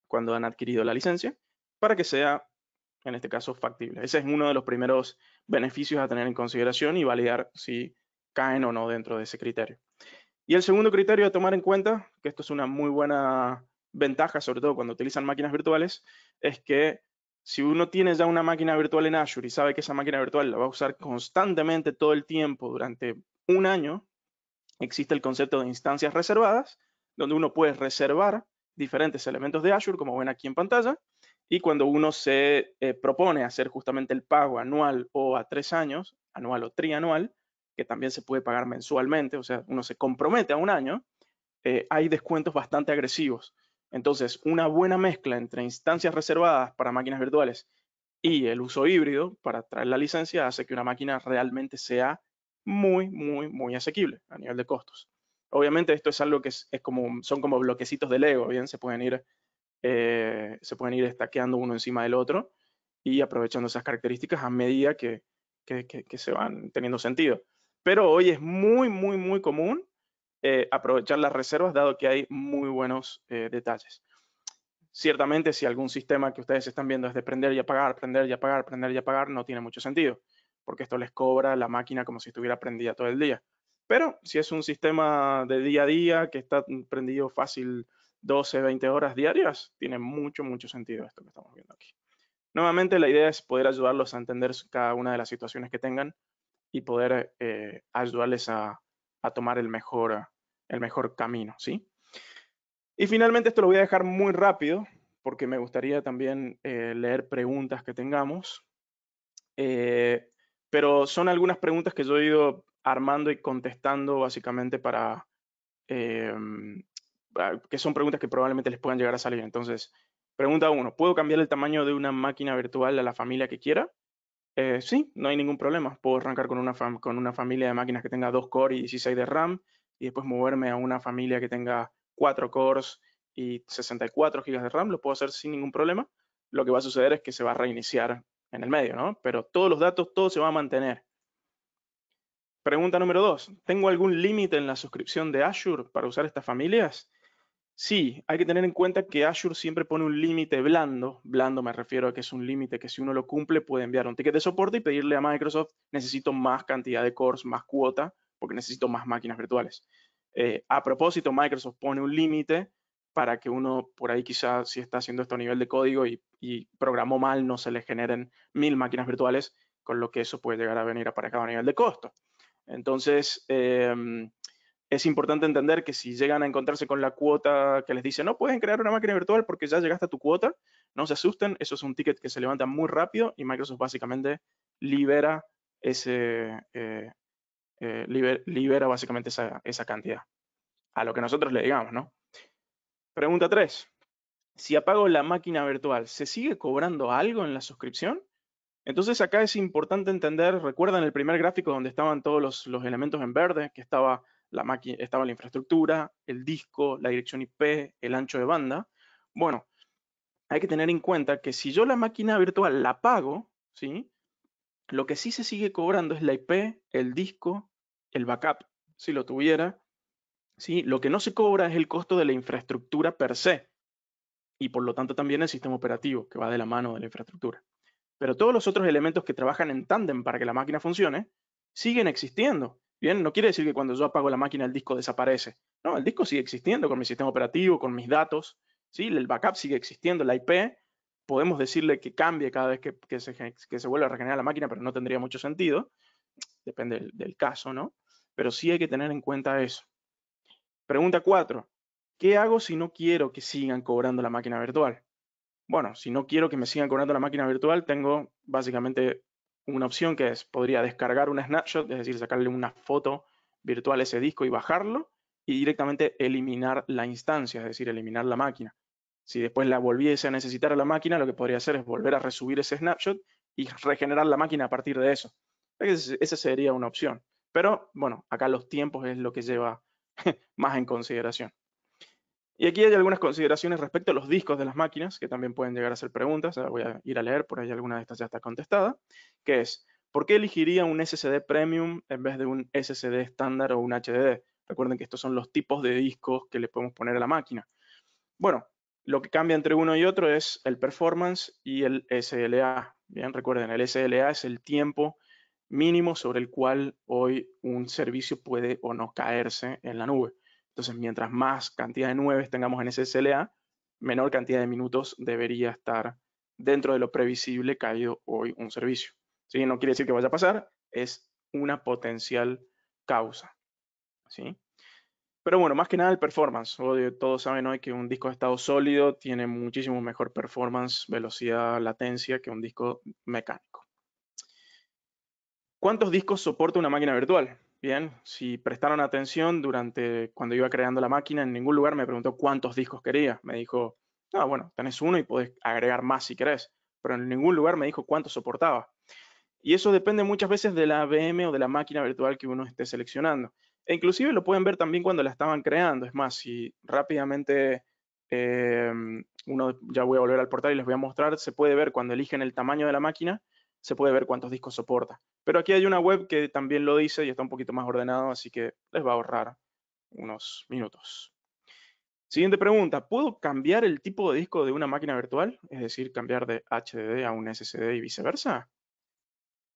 cuando han adquirido la licencia para que sea en este caso factible. Ese es uno de los primeros beneficios a tener en consideración y validar si caen o no dentro de ese criterio. Y el segundo criterio a tomar en cuenta, que esto es una muy buena ventaja, sobre todo cuando utilizan máquinas virtuales, es que si uno tiene ya una máquina virtual en Azure y sabe que esa máquina virtual la va a usar constantemente todo el tiempo durante un año, existe el concepto de instancias reservadas, donde uno puede reservar diferentes elementos de Azure, como ven aquí en pantalla, y cuando uno se eh, propone hacer justamente el pago anual o a tres años, anual o trianual, que también se puede pagar mensualmente, o sea, uno se compromete a un año, eh, hay descuentos bastante agresivos. Entonces, una buena mezcla entre instancias reservadas para máquinas virtuales y el uso híbrido para traer la licencia hace que una máquina realmente sea muy, muy, muy asequible a nivel de costos. Obviamente esto es algo que es, como, son como bloquecitos de Lego, bien, se pueden ir eh, se pueden ir estaqueando uno encima del otro y aprovechando esas características a medida que, se van teniendo sentido. Pero hoy es muy, muy, muy común eh, aprovechar las reservas dado que hay muy buenos eh, detalles. Ciertamente, si algún sistema que ustedes están viendo es de prender y apagar, prender y apagar, prender y apagar, no tiene mucho sentido, porque esto les cobra la máquina como si estuviera prendida todo el día. Pero si es un sistema de día a día que está prendido fácil 12, 20 horas diarias, tiene mucho, mucho sentido esto que estamos viendo aquí. Nuevamente, la idea es poder ayudarlos a entender cada una de las situaciones que tengan y poder eh, ayudarles a, tomar el mejor, el mejor camino, ¿sí? Y finalmente, esto lo voy a dejar muy rápido porque me gustaría también eh, leer preguntas que tengamos. Eh, pero son algunas preguntas que yo he ido armando y contestando básicamente para, Ah, que son preguntas que probablemente les puedan llegar a salir. Entonces, pregunta uno, ¿puedo cambiar el tamaño de una máquina virtual a la familia que quiera? Eh, sí, no hay ningún problema. Puedo arrancar con una, con una familia de máquinas que tenga dos cores y 16 de RAM y después moverme a una familia que tenga cuatro cores y 64 GB de RAM. Lo puedo hacer sin ningún problema. Lo que va a suceder es que se va a reiniciar en el medio, ¿no? Pero todos los datos, todo se va a mantener. Pregunta número dos, ¿Tengo algún límite en la suscripción de Azure para usar estas familias? Sí, hay que tener en cuenta que Azure siempre pone un límite blando. Blando me refiero a que es un límite que si uno lo cumple puede enviar un ticket de soporte y pedirle a Microsoft necesito más cantidad de cores, más cuota, porque necesito más máquinas virtuales. Eh, a propósito, Microsoft pone un límite para que uno por ahí quizás si está haciendo esto a nivel de código y, programó mal no se le generen mil máquinas virtuales, con lo que eso puede llegar a venir aparejado a nivel de costo. Entonces, eh, es importante entender que si llegan a encontrarse con la cuota que les dice, no pueden crear una máquina virtual porque ya llegaste a tu cuota, no se asusten, eso es un ticket que se levanta muy rápido y Microsoft básicamente libera ese eh, eh, libera básicamente esa, cantidad. A lo que nosotros le digamos, ¿no? Pregunta 3. Si apago la máquina virtual, ¿se sigue cobrando algo en la suscripción? Entonces acá es importante entender, recuerdan el primer gráfico donde estaban todos los elementos en verde, que estaba la máquina, estaba la infraestructura, el disco, la dirección IP, el ancho de banda. Bueno, hay que tener en cuenta que si yo la máquina virtual la pago, ¿sí? Lo que sí se sigue cobrando es la IP, el disco, el backup, si lo tuviera. ¿sí? Lo que no se cobra es el costo de la infraestructura per se y por lo tanto también el sistema operativo que va de la mano de la infraestructura. Pero todos los otros elementos que trabajan en tándem para que la máquina funcione siguen existiendo Bien, no quiere decir que cuando yo apago la máquina el disco desaparece. No, el disco sigue existiendo con mi sistema operativo, con mis datos, ¿sí? el backup sigue existiendo, la IP. Podemos decirle que cambie cada vez que, se, que se a regenerar la máquina, pero no tendría mucho sentido. Depende del, caso, ¿no? Pero sí hay que tener en cuenta eso. Pregunta 4. ¿Qué hago si no quiero que sigan cobrando la máquina virtual? Bueno, si no quiero que me sigan cobrando la máquina virtual, tengo básicamente una opción que es, podría descargar un snapshot, es decir, sacarle una foto virtual a ese disco y bajarlo, y directamente eliminar la instancia, es decir, eliminar la máquina. Si después la volviese a necesitar a la máquina, lo que podría hacer es volver a resubir ese snapshot y regenerar la máquina a partir de eso. Esa sería una opción. Pero bueno, acá los tiempos es lo que lleva [laughs] más en consideración. Y aquí hay algunas consideraciones respecto a los discos de las máquinas, que también pueden llegar a ser preguntas. voy a ir a leer, por ahí alguna de estas ya está contestada, que es, ¿por qué elegiría un SSD Premium en vez de un SSD estándar o un HDD? Recuerden que estos son los tipos de discos que le podemos poner a la máquina. Bueno, lo que cambia entre uno y otro es el performance y el SLA. Bien, recuerden, el SLA es el tiempo mínimo sobre el cual hoy un servicio puede o no caerse en la nube. Entonces, mientras más cantidad de nueve tengamos en ese SLA, menor cantidad de minutos debería estar dentro de lo previsible caído hoy un servicio. ¿Sí? No quiere decir que vaya a pasar, es una potencial causa. ¿Sí? Pero bueno, más que nada el performance. Todos saben hoy que un disco de estado sólido tiene muchísimo mejor performance, velocidad, latencia que un disco mecánico. ¿Cuántos discos soporta una máquina virtual? Bien, si prestaron atención durante cuando iba creando la máquina, en ningún lugar me preguntó cuántos discos quería. Me dijo, no, ah, bueno, tenés uno y podés agregar más si querés, pero en ningún lugar me dijo cuánto soportaba. Y eso depende muchas veces de la VM o de la máquina virtual que uno esté seleccionando. E inclusive lo pueden ver también cuando la estaban creando. Es más, si rápidamente eh, uno, ya voy a volver al portal y les voy a mostrar, se puede ver cuando eligen el tamaño de la máquina, se puede ver cuántos discos soporta. Pero aquí hay una web que también lo dice y está un poquito más ordenado, así que les va a ahorrar unos minutos. Siguiente pregunta, ¿puedo cambiar el tipo de disco de una máquina virtual? Es decir, cambiar de HDD a un SSD y viceversa.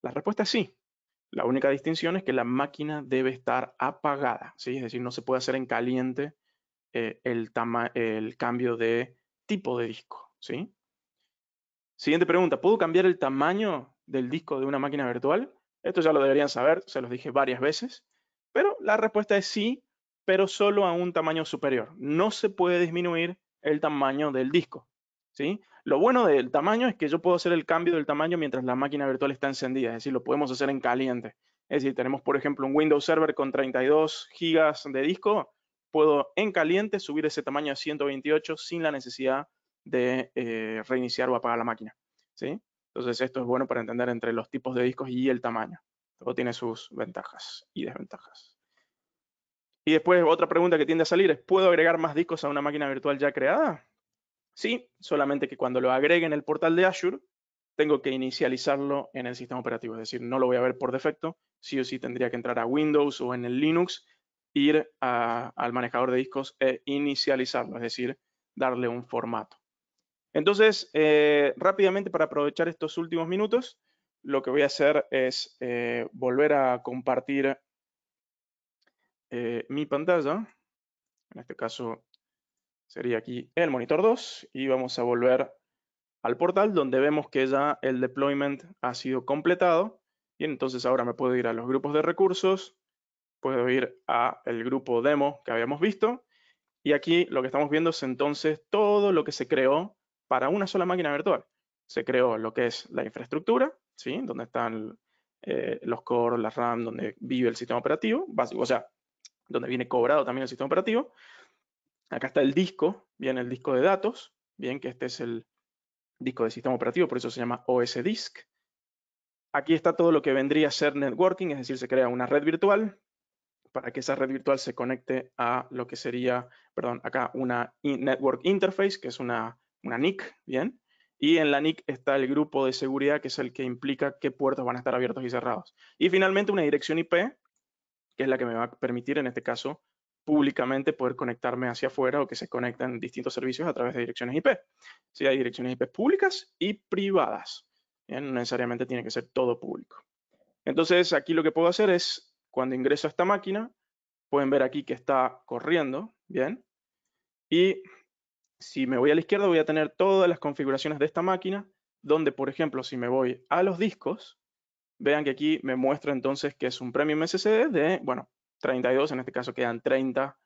La respuesta es sí. La única distinción es que la máquina debe estar apagada, es decir, no se puede hacer en caliente eh, el, el cambio de tipo de disco. ¿sí? Siguiente pregunta, ¿puedo cambiar el tamaño del disco de una máquina virtual? Esto ya lo deberían saber, se los dije varias veces, pero la respuesta es sí, pero solo a un tamaño superior. No se puede disminuir el tamaño del disco. ¿sí? Lo bueno del tamaño es que yo puedo hacer el cambio del tamaño mientras la máquina virtual está encendida, es decir, lo podemos hacer en caliente. Es decir, tenemos, por ejemplo, un Windows Server con 32 GB de disco, puedo en caliente subir ese tamaño a 128 sin la necesidad de eh, reiniciar o apagar la máquina. ¿sí? Entonces esto es bueno para entender entre los tipos de discos y el tamaño. Todo tiene sus ventajas y desventajas. Y después otra pregunta que tiende a salir es, ¿puedo agregar más discos a una máquina virtual ya creada? Sí, solamente que cuando lo agregue en el portal de Azure, tengo que inicializarlo en el sistema operativo, es decir, no lo voy a ver por defecto, sí o sí tendría que entrar a Windows o en el Linux, ir al manejador de discos e inicializarlo, es decir, darle un formato. Entonces, eh, rápidamente para aprovechar estos últimos minutos, lo que voy a hacer es eh, volver a compartir eh, mi pantalla. En este caso sería aquí el monitor 2 y vamos a volver al portal donde vemos que ya el deployment ha sido completado. Y entonces ahora me puedo ir a los grupos de recursos, puedo ir a el grupo demo que habíamos visto. Y aquí lo que estamos viendo es entonces todo lo que se creó para una sola máquina virtual. Se creó lo que es la infraestructura, ¿sí? donde están eh, los cores, la RAM, donde vive el sistema operativo, básico, o sea, donde viene cobrado también el sistema operativo. Acá está el disco, bien el disco de datos, bien que este es el disco de sistema operativo, por eso se llama OS Disk. Aquí está todo lo que vendría a ser networking, es decir, se crea una red virtual para que esa red virtual se conecte a lo que sería, perdón, acá una network interface, que es una una NIC, ¿bien? Y en la NIC está el grupo de seguridad, que es el que implica qué puertos van a estar abiertos y cerrados. Y finalmente una dirección IP, que es la que me va a permitir, en este caso, públicamente poder conectarme hacia afuera o que se conecten distintos servicios a través de direcciones IP. Si sí, hay direcciones IP públicas y privadas. ¿bien? No necesariamente tiene que ser todo público. Entonces, aquí lo que puedo hacer es, cuando ingreso a esta máquina, pueden ver aquí que está corriendo, ¿bien? Y si me voy a la izquierda voy a tener todas las configuraciones de esta máquina, donde por ejemplo si me voy a los discos, vean que aquí me muestra entonces que es un premium SSD de, bueno, 32, en este caso quedan 30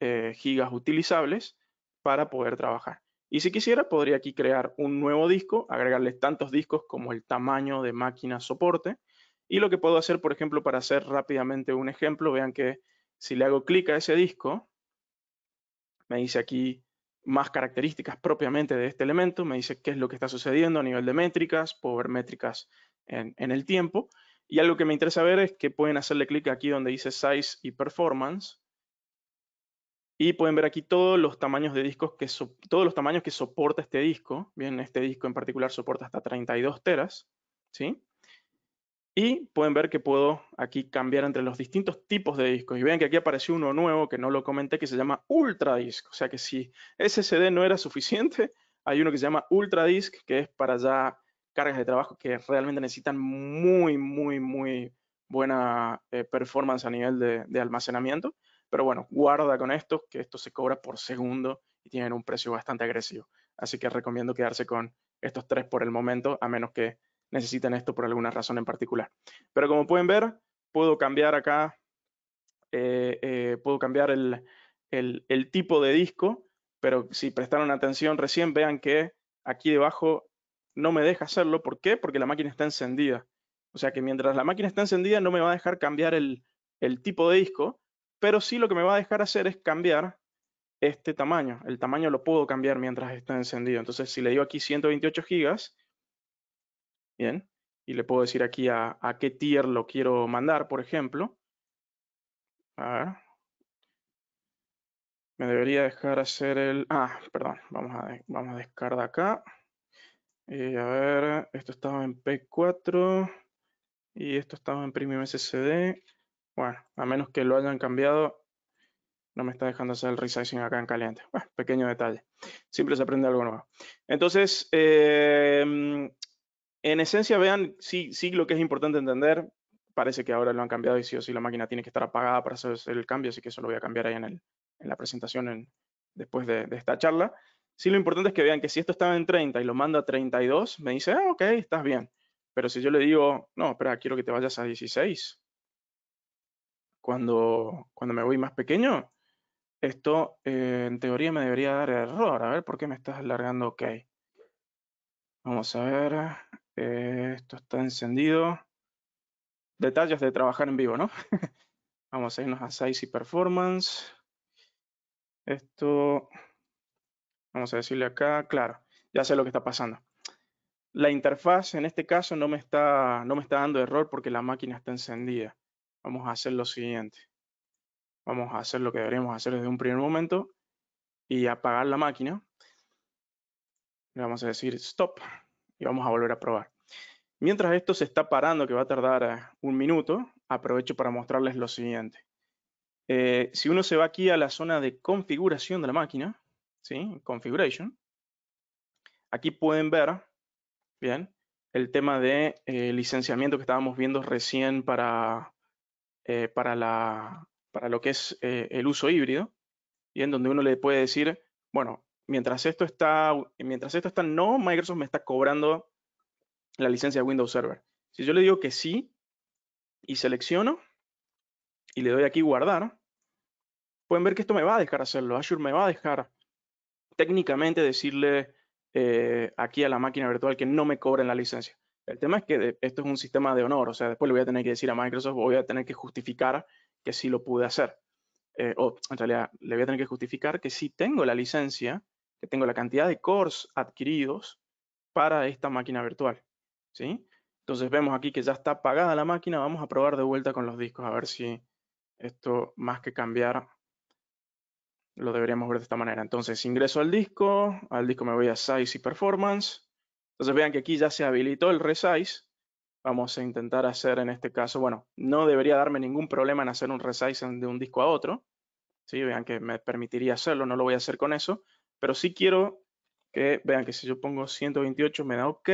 eh, gigas utilizables para poder trabajar. Y si quisiera, podría aquí crear un nuevo disco, agregarle tantos discos como el tamaño de máquina soporte. Y lo que puedo hacer, por ejemplo, para hacer rápidamente un ejemplo, vean que si le hago clic a ese disco, me dice aquí más características propiamente de este elemento, me dice qué es lo que está sucediendo a nivel de métricas, puedo ver métricas en, el tiempo, y algo que me interesa ver es que pueden hacerle clic aquí donde dice Size y Performance, y pueden ver aquí todos los tamaños de discos que todos los tamaños que soporta este disco. Bien, este disco en particular soporta hasta 32 teras, ¿sí? Y pueden ver que puedo aquí cambiar entre los distintos tipos de discos. Y vean que aquí apareció uno nuevo que no lo comenté, que se llama Ultradisc. O sea que si SSD no era suficiente, hay uno que se llama Ultradisc, que es para ya cargas de trabajo que realmente necesitan muy, muy, muy buena eh, performance a nivel de, de almacenamiento. Pero bueno, guarda con esto, que esto se cobra por segundo y tienen un precio bastante agresivo. Así que recomiendo quedarse con estos tres por el momento, a menos que necesitan esto por alguna razón en particular. Pero como pueden ver, puedo cambiar acá, eh, eh, puedo cambiar el, tipo de disco, pero si prestaron atención recién, vean que aquí debajo no me deja hacerlo. ¿Por qué? Porque la máquina está encendida. O sea que mientras la máquina está encendida no me va a dejar cambiar el, tipo de disco, pero sí lo que me va a dejar hacer es cambiar este tamaño. El tamaño lo puedo cambiar mientras está encendido. Entonces, si le digo aquí 128 gigas, Bien, y le puedo decir aquí a, qué tier lo quiero mandar, por ejemplo. A ah. ver. Me debería dejar hacer el... Ah, perdón, vamos a, vamos a descargar acá. Y eh, a ver, esto estaba en P4 y esto estaba en Premium SSD. Bueno, a menos que lo hayan cambiado, no me está dejando hacer el resizing acá en caliente. Bueno, pequeño detalle. Siempre se aprende algo nuevo. Entonces, eh, en esencia, vean, sí, sí, lo que es importante entender, parece que ahora lo han cambiado y sí o sí la máquina tiene que estar apagada para hacer el cambio, así que eso lo voy a cambiar ahí en, en la presentación después de, esta charla. Sí, lo importante es que vean que si esto estaba en 30 y lo mando a 32, me dice, ah, ok, estás bien. Pero si yo le digo, no, espera, quiero que te vayas a 16, cuando, cuando me voy más pequeño, esto eh, en teoría me debería dar error. A ver, ¿por qué me estás alargando ok? Vamos a ver. Eh, esto está encendido. Detalles de trabajar en vivo, ¿no? [laughs] Vamos a irnos a Size y Performance. Esto, vamos a decirle acá, claro, ya sé lo que está pasando. La interfaz en este caso no me está, no me está dando error porque la máquina está encendida. Vamos a hacer lo siguiente. Vamos a hacer lo que deberíamos hacer desde un primer momento y apagar la máquina. Le vamos a decir stop y vamos a volver a probar. Mientras esto se está parando, que va a tardar ah, un minuto, aprovecho para mostrarles lo siguiente. Eh, si uno se va aquí a la zona de configuración de la máquina, ¿sí? Configuration, aquí pueden ver, bien, el tema de eh, licenciamiento que estábamos viendo recién para, eh, para, la, para lo que es el uso híbrido, y en donde uno le puede decir, bueno, mientras esto está, mientras esto está no, Microsoft me está cobrando la licencia de Windows Server. Si yo le digo que sí y selecciono y le doy aquí guardar, pueden ver que esto me va a dejar hacerlo. Azure me va a dejar técnicamente decirle eh, aquí a la máquina virtual que no me cobren la licencia. El tema es que esto es un sistema de honor, o sea, después le voy a tener que decir a Microsoft, voy a tener que justificar que sí lo pude hacer. Eh, o en realidad le voy a tener que justificar que sí tengo la licencia que tengo la cantidad de cores adquiridos para esta máquina virtual. ¿sí? Entonces vemos aquí que ya está apagada la máquina, vamos a probar de vuelta con los discos a ver si esto más que cambiar lo deberíamos ver de esta manera. Entonces ingreso al disco, al disco me voy a Size y Performance. Entonces vean que aquí ya se habilitó el Resize. Vamos a intentar hacer en este caso, bueno, no debería darme ningún problema en hacer un resize de un disco a otro. ¿sí? Vean que me permitiría hacerlo, no lo voy a hacer con eso. Pero sí quiero que vean que si yo pongo 128 me da OK.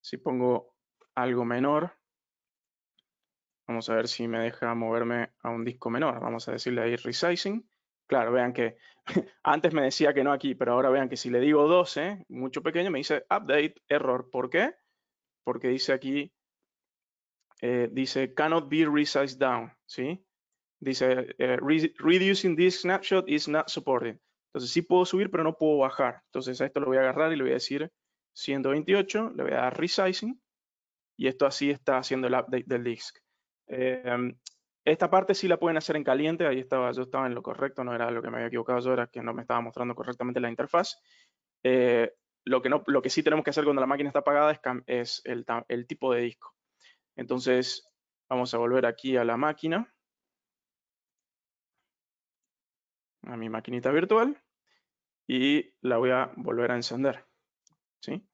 Si pongo algo menor, vamos a ver si me deja moverme a un disco menor. Vamos a decirle ahí resizing. Claro, vean que [laughs] antes me decía que no aquí, pero ahora vean que si le digo 12, mucho pequeño, me dice update error. ¿Por qué? Porque dice aquí, eh, dice cannot be resized down, ¿sí? Dice eh, reducing this snapshot is not supported. Entonces sí puedo subir, pero no puedo bajar. Entonces a esto lo voy a agarrar y le voy a decir 128, le voy a dar resizing y esto así está haciendo el update del disk. Em, esta parte sí la pueden hacer en caliente, ahí estaba, yo estaba en lo correcto, no era lo que me había equivocado yo, era que no me estaba mostrando correctamente la interfaz. Eh, lo, que no, lo que sí tenemos que hacer cuando la máquina está apagada es, el tipo de disco. Entonces, vamos a volver aquí a la máquina, a mi maquinita virtual y la voy a volver a encender. ¿sí?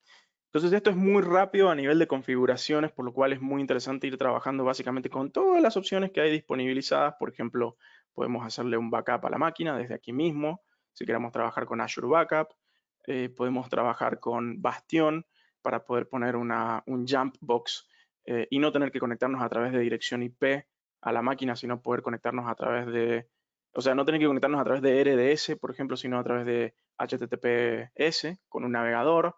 Entonces esto es muy rápido a nivel de configuraciones, por lo cual es muy interesante ir trabajando básicamente con todas las opciones que hay disponibilizadas. Por ejemplo, podemos hacerle un backup a la máquina desde aquí mismo, si queremos trabajar con Azure Backup, eh, podemos trabajar con Bastión para poder poner un jump box eh, y no tener que conectarnos a través de dirección IP a la máquina, sino poder conectarnos a través de o sea, no tener que conectarnos a través de RDS, por ejemplo, sino a través de HTTPS con un navegador.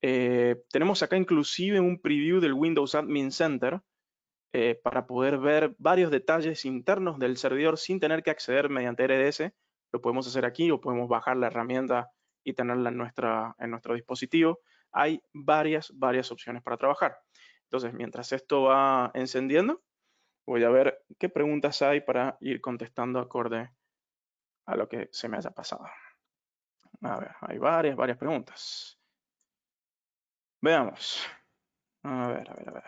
Eh, tenemos acá inclusive un preview del Windows Admin Center eh, para poder ver varios detalles internos del servidor sin tener que acceder mediante RDS. Lo podemos hacer aquí o podemos bajar la herramienta y tenerla en, en nuestro dispositivo. Hay varias, varias opciones para trabajar. Entonces, mientras esto va encendiendo, voy a ver qué preguntas hay para ir contestando acorde a lo que se me haya pasado. A ver, hay varias, varias preguntas. Veamos. A ver, a ver, a ver.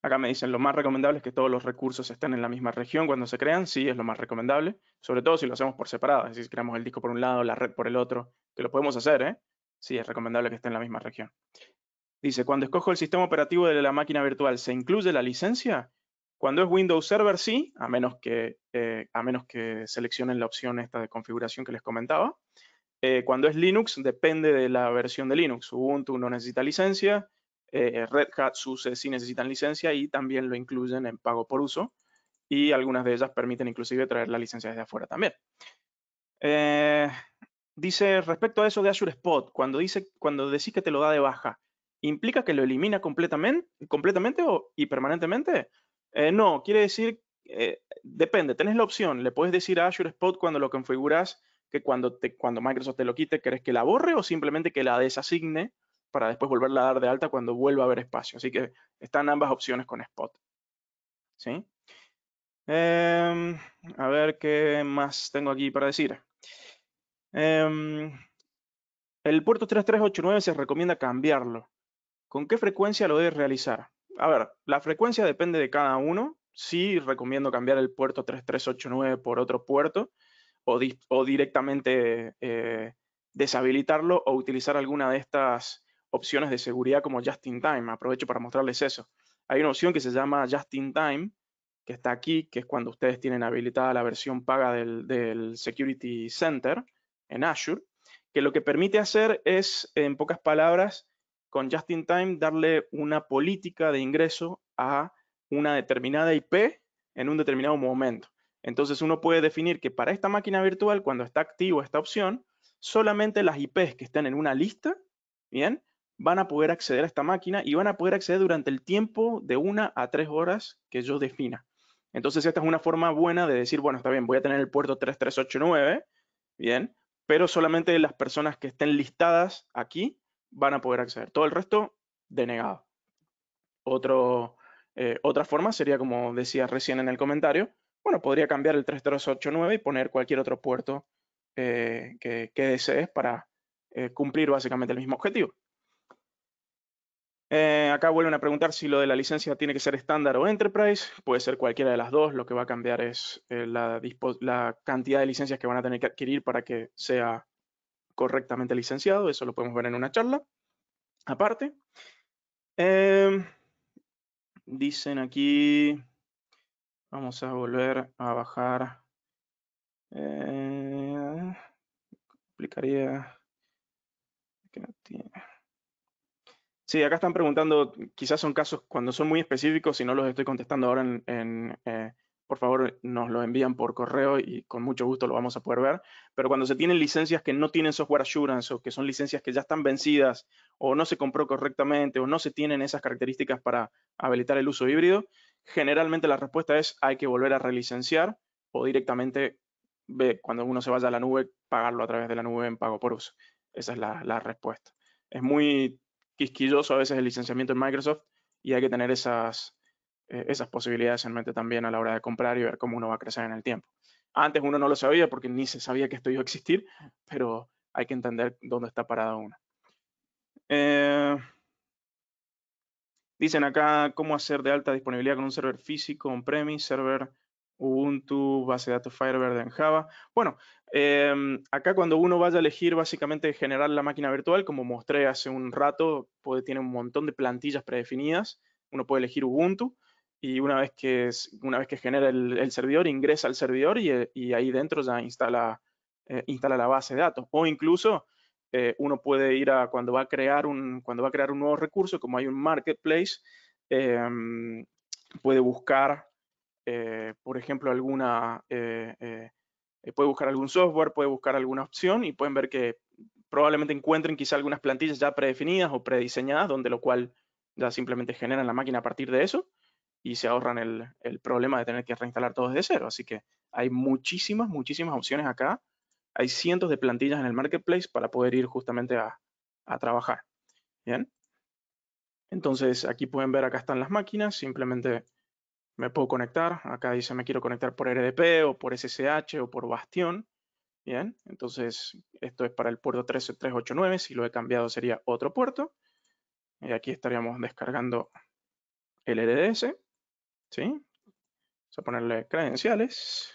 Acá me dicen, lo más recomendable es que todos los recursos estén en la misma región cuando se crean. Sí, es lo más recomendable, sobre todo si lo hacemos por separado. Es decir, si creamos el disco por un lado, la red por el otro, que lo podemos hacer, ¿eh? Sí, es recomendable que esté en la misma región. Dice, cuando escojo el sistema operativo de la máquina virtual, ¿se incluye la licencia? Cuando es Windows Server, sí, a menos que, eh, a menos que seleccionen la opción esta de configuración que les comentaba. Eh, cuando es Linux, depende de la versión de Linux. Ubuntu no necesita licencia, eh, Red Hat, SUSE sí necesitan licencia y también lo incluyen en pago por uso. Y algunas de ellas permiten inclusive traer la licencia desde afuera también. dice, respecto a eso de Azure Spot, cuando, dice, cuando decís que te lo da de baja, ¿Implica que lo elimina completamente, completamente o, y permanentemente? Eh, no, quiere decir, eh, depende, tenés la opción, le puedes decir a Azure Spot cuando lo configuras que cuando, cuando Microsoft te lo quite, ¿querés que la borre o simplemente que la desasigne para después volverla a dar de alta cuando vuelva a haber espacio? Así que están ambas opciones con Spot. ¿Sí? Em, a ver qué más tengo aquí para decir. Em, el puerto 3389 se recomienda cambiarlo. ¿Con qué frecuencia lo debes realizar? A ver, la frecuencia depende de cada uno. Sí recomiendo cambiar el puerto 3389 por otro puerto o, directamente eh, deshabilitarlo o utilizar alguna de estas opciones de seguridad como Just in Time. Aprovecho para mostrarles eso. Hay una opción que se llama Just in Time, que está aquí, que es cuando ustedes tienen habilitada la versión paga del Security Center en Azure, que lo que permite hacer es, en pocas palabras, con Just in Time darle una política de ingreso a una determinada IP en un determinado momento. Entonces uno puede definir que para esta máquina virtual, cuando está activa esta opción, solamente las IPs que estén en una lista, ¿bien? Van a poder acceder a esta máquina y van a poder acceder durante el tiempo de una a tres horas que yo defina. Entonces esta es una forma buena de decir, bueno, está bien, voy a tener el puerto 3389, ¿bien? Pero solamente las personas que estén listadas aquí van a poder acceder. Todo el resto, denegado. Eh, otra forma sería, como decía recién en el comentario, bueno, podría cambiar el 308.9 y poner cualquier otro puerto eh, que, desees para eh, cumplir básicamente el mismo objetivo. acá vuelven a preguntar si lo de la licencia tiene que ser estándar o enterprise. Puede ser cualquiera de las dos. Lo que va a cambiar es la cantidad de licencias que van a tener que adquirir para que sea correctamente licenciado, eso lo podemos ver en una charla aparte. Em, dicen aquí, vamos a volver a bajar, eh, Sí, acá están preguntando, quizás son casos cuando son muy específicos y no los estoy contestando ahora en, eh, por favor nos lo envían por correo y con mucho gusto lo vamos a poder ver. Pero cuando se tienen licencias que no tienen software assurance o que son licencias que ya están vencidas o no se compró correctamente o no se tienen esas características para habilitar el uso híbrido, generalmente la respuesta es hay que volver a relicenciar o directamente cuando uno se vaya a la nube, pagarlo a través de la nube en pago por uso. Esa es la, la respuesta. Es muy quisquilloso a veces el licenciamiento en Microsoft y hay que tener esas, eh, esas posibilidades en mente también a la hora de comprar y ver cómo uno va a crecer en el tiempo. Antes uno no lo sabía porque ni se sabía que esto iba a existir, pero hay que entender dónde está parada uno. Eh, dicen acá cómo hacer de alta disponibilidad con un server físico, un premise, server Ubuntu, base de datos Firebird en Java. Bueno, em, acá cuando uno vaya a elegir básicamente generar la máquina virtual, como mostré hace un rato, tiene un montón de plantillas predefinidas. Uno puede elegir Ubuntu y una vez que, una vez que genera el, servidor, ingresa al servidor y, eh, ahí dentro ya instala, eh, instala la base de datos. O incluso eh, uno puede ir a cuando va a crear un, cuando va a crear un nuevo recurso, como hay un marketplace, em, puede buscar, por ejemplo, alguna, puede buscar algún software, puede buscar alguna opción y pueden ver que probablemente encuentren quizá algunas plantillas ya predefinidas o prediseñadas, donde lo cual ya simplemente generan la máquina a partir de eso y se ahorran el, problema de tener que reinstalar todo desde cero. Así que hay muchísimas, muchísimas opciones acá. Hay cientos de plantillas en el marketplace para poder ir justamente a, a trabajar. Bien. Entonces aquí pueden ver, acá están las máquinas. Simplemente me puedo conectar. Acá dice me quiero conectar por RDP o por SSH o por Bastión. Bien, entonces esto es para el puerto 13389. Si lo he cambiado sería otro puerto. Y aquí estaríamos descargando el RDS. ¿Sí? Vamos a ponerle credenciales.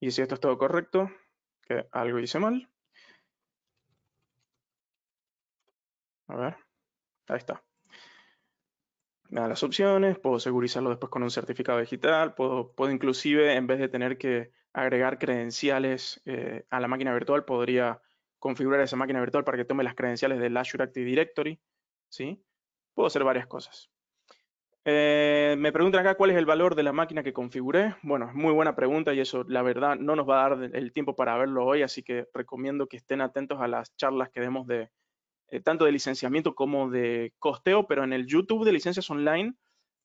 Y si esto es todo correcto, que algo hice mal. A ver, ahí está. Me da las opciones, puedo segurizarlo después con un certificado digital, puedo, puedo inclusive, en vez de tener que agregar credenciales eh, a la máquina virtual, podría configurar esa máquina virtual para que tome las credenciales del Azure Active Directory, ¿sí? Puedo hacer varias cosas. Eh, me preguntan acá cuál es el valor de la máquina que configuré. Bueno, es muy buena pregunta y eso la verdad no nos va a dar el tiempo para verlo hoy, así que recomiendo que estén atentos a las charlas que demos de eh, tanto de licenciamiento como de costeo, pero en el YouTube de licencias online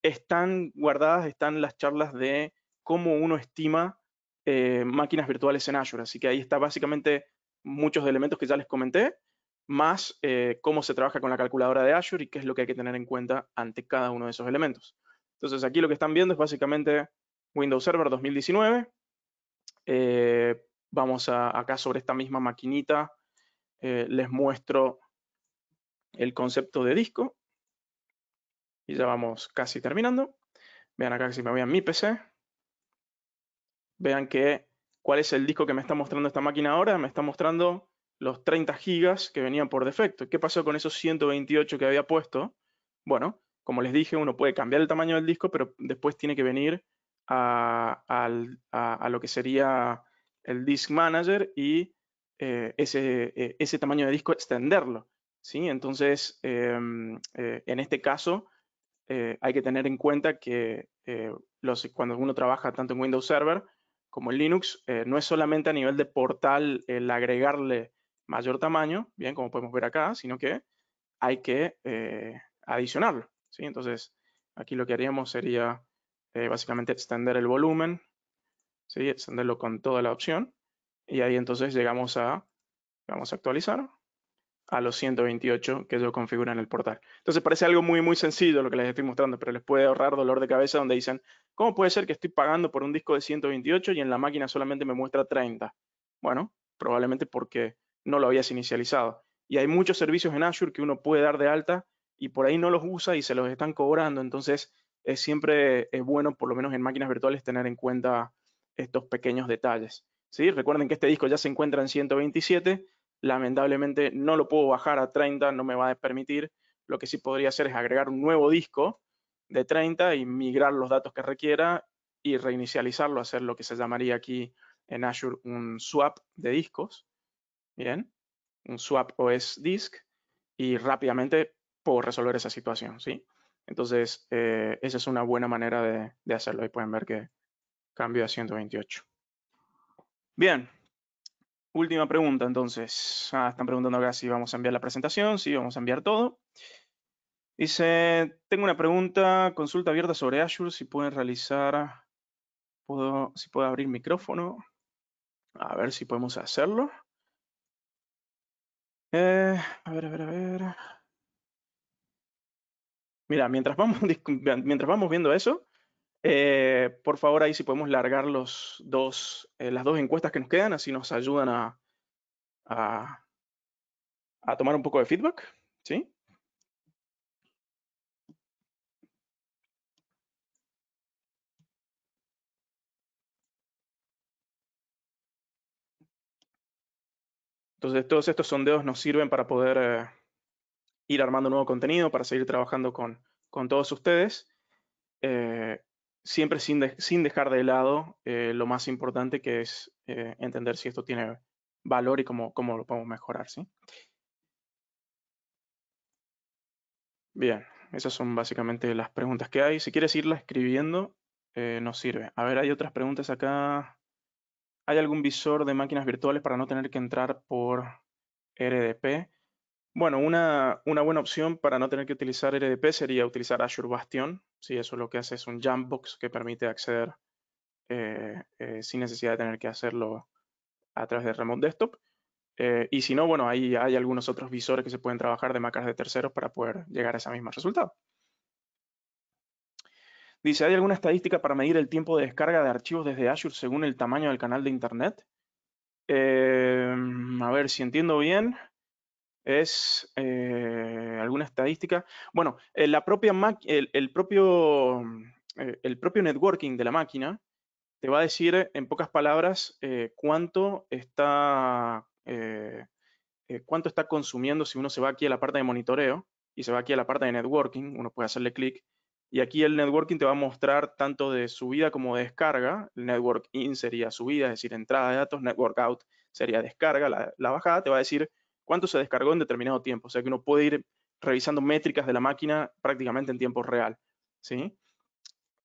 están guardadas, están las charlas de cómo uno estima eh, máquinas virtuales en Azure. Así que ahí está básicamente muchos elementos que ya les comenté más eh, cómo se trabaja con la calculadora de Azure y qué es lo que hay que tener en cuenta ante cada uno de esos elementos. Entonces aquí lo que están viendo es básicamente Windows Server 2019. Eh, vamos acá sobre esta misma maquinita, eh, les muestro el concepto de disco. Y ya vamos casi terminando. Vean acá que si me voy a mi PC, vean que cuál es el disco que me está mostrando esta máquina ahora. Me está mostrando los 30 gigas que venían por defecto. ¿Qué pasó con esos 128 que había puesto? Bueno, como les dije, uno puede cambiar el tamaño del disco, pero después tiene que venir a, lo que sería el Disk Manager y eh, ese, eh, ese, tamaño de disco extenderlo. ¿sí? Entonces, em, eh, en este caso, hay que tener en cuenta que los, cuando uno trabaja tanto en Windows Server como en Linux, no es solamente a nivel de portal el agregarle mayor tamaño, bien, como podemos ver acá, sino que hay que eh, adicionarlo, ¿sí? Entonces, aquí lo que haríamos sería eh, básicamente extender el volumen, Extenderlo con toda la opción y ahí entonces llegamos a, vamos a actualizar, a los 128 que yo configuro en el portal. Entonces parece algo muy, muy sencillo lo que les estoy mostrando, pero les puede ahorrar dolor de cabeza donde dicen, ¿cómo puede ser que estoy pagando por un disco de 128 y en la máquina solamente me muestra 30? Bueno, probablemente porque no lo habías inicializado. Y hay muchos servicios en Azure que uno puede dar de alta y por ahí no los usa y se los están cobrando. Entonces, es siempre es bueno, por lo menos en máquinas virtuales, tener en cuenta estos pequeños detalles. ¿sí? Recuerden que este disco ya se encuentra en 127. Lamentablemente no lo puedo bajar a 30, no me va a permitir. Lo que sí podría hacer es agregar un nuevo disco de 30 y migrar los datos que requiera y reinicializarlo, hacer lo que se llamaría aquí en Azure un swap de discos. Bien, un swap OS disk y rápidamente puedo resolver esa situación, ¿sí? Entonces, eh, esa es una buena manera de, hacerlo. Ahí pueden ver que cambio a 128. Bien, última pregunta entonces. Ah, están preguntando acá si vamos a enviar la presentación, si vamos a enviar todo. Dice, tengo una pregunta, consulta abierta sobre Azure, si pueden realizar, puedo, si puedo abrir micrófono. A ver si podemos hacerlo. Eh, a ver, a ver, a ver. Mira, mientras vamos, [laughs] mientras vamos viendo eso, eh, por favor ahí si podemos largar los dos, eh, las dos encuestas que nos quedan, así nos ayudan a, a, a tomar un poco de feedback. ¿sí? Entonces, todos estos sondeos nos sirven para poder eh, ir armando nuevo contenido, para seguir trabajando con, todos ustedes, eh, siempre sin, sin, dejar de lado eh, lo más importante que es entender si esto tiene valor y cómo, lo podemos mejorar. ¿sí? Bien, esas son básicamente las preguntas que hay. Si quieres irla escribiendo, nos sirve. A ver, hay otras preguntas acá. ¿Hay algún visor de máquinas virtuales para no tener que entrar por RDP? Bueno, una, buena opción para no tener que utilizar RDP sería utilizar Azure Bastion. Si eso lo que hace es un Jambox que permite acceder eh, eh, sin necesidad de tener que hacerlo a través de Remote Desktop. Eh, y si no, bueno, ahí hay algunos otros visores que se pueden trabajar de máquinas de terceros para poder llegar a ese mismo resultado. Dice, ¿hay alguna estadística para medir el tiempo de descarga de archivos desde Azure según el tamaño del canal de Internet? Em, a ver si entiendo bien. Es eh, alguna estadística. Bueno, eh, la propia el, el, propio, eh, el propio networking de la máquina te va a decir en pocas palabras cuánto está cuánto está consumiendo si uno se va aquí a la parte de monitoreo y se va aquí a la parte de networking, uno puede hacerle clic y aquí el networking te va a mostrar tanto de subida como de descarga. El network in sería subida, es decir, entrada de datos. Network out sería descarga. La, bajada te va a decir cuánto se descargó en determinado tiempo. O sea que uno puede ir revisando métricas de la máquina prácticamente en tiempo real. ¿sí?